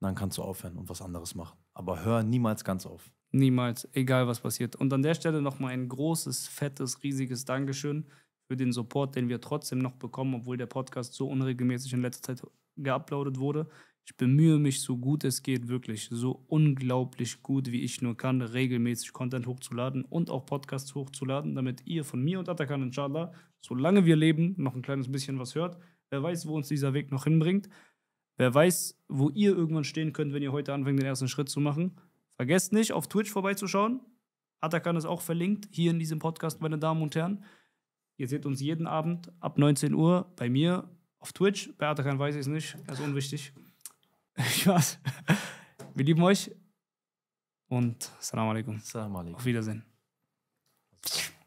dann kannst du aufhören und was anderes machen. Aber hör niemals ganz auf. Niemals, egal was passiert. Und an der Stelle nochmal ein großes, fettes, riesiges Dankeschön für den Support, den wir trotzdem noch bekommen, obwohl der Podcast so unregelmäßig in letzter Zeit geuploadet wurde. Ich bemühe mich so gut es geht, wirklich so unglaublich gut, wie ich nur kann, regelmäßig Content hochzuladen und auch Podcasts hochzuladen, damit ihr von mir und Atakan, inshallah, solange wir leben, noch ein kleines bisschen was hört. Wer weiß, wo uns dieser Weg noch hinbringt. Wer weiß, wo ihr irgendwann stehen könnt, wenn ihr heute anfängt, den ersten Schritt zu machen. Vergesst nicht, auf Twitch vorbeizuschauen. Atakan ist auch verlinkt hier in diesem Podcast, meine Damen und Herren. Ihr seht uns jeden Abend ab 19 Uhr bei mir auf Twitch, bei Atakan weiß ich es nicht, also unwichtig. Ich weiß. Wir lieben euch und Salam alaikum. Salam alaikum. Auf Wiedersehen. Also,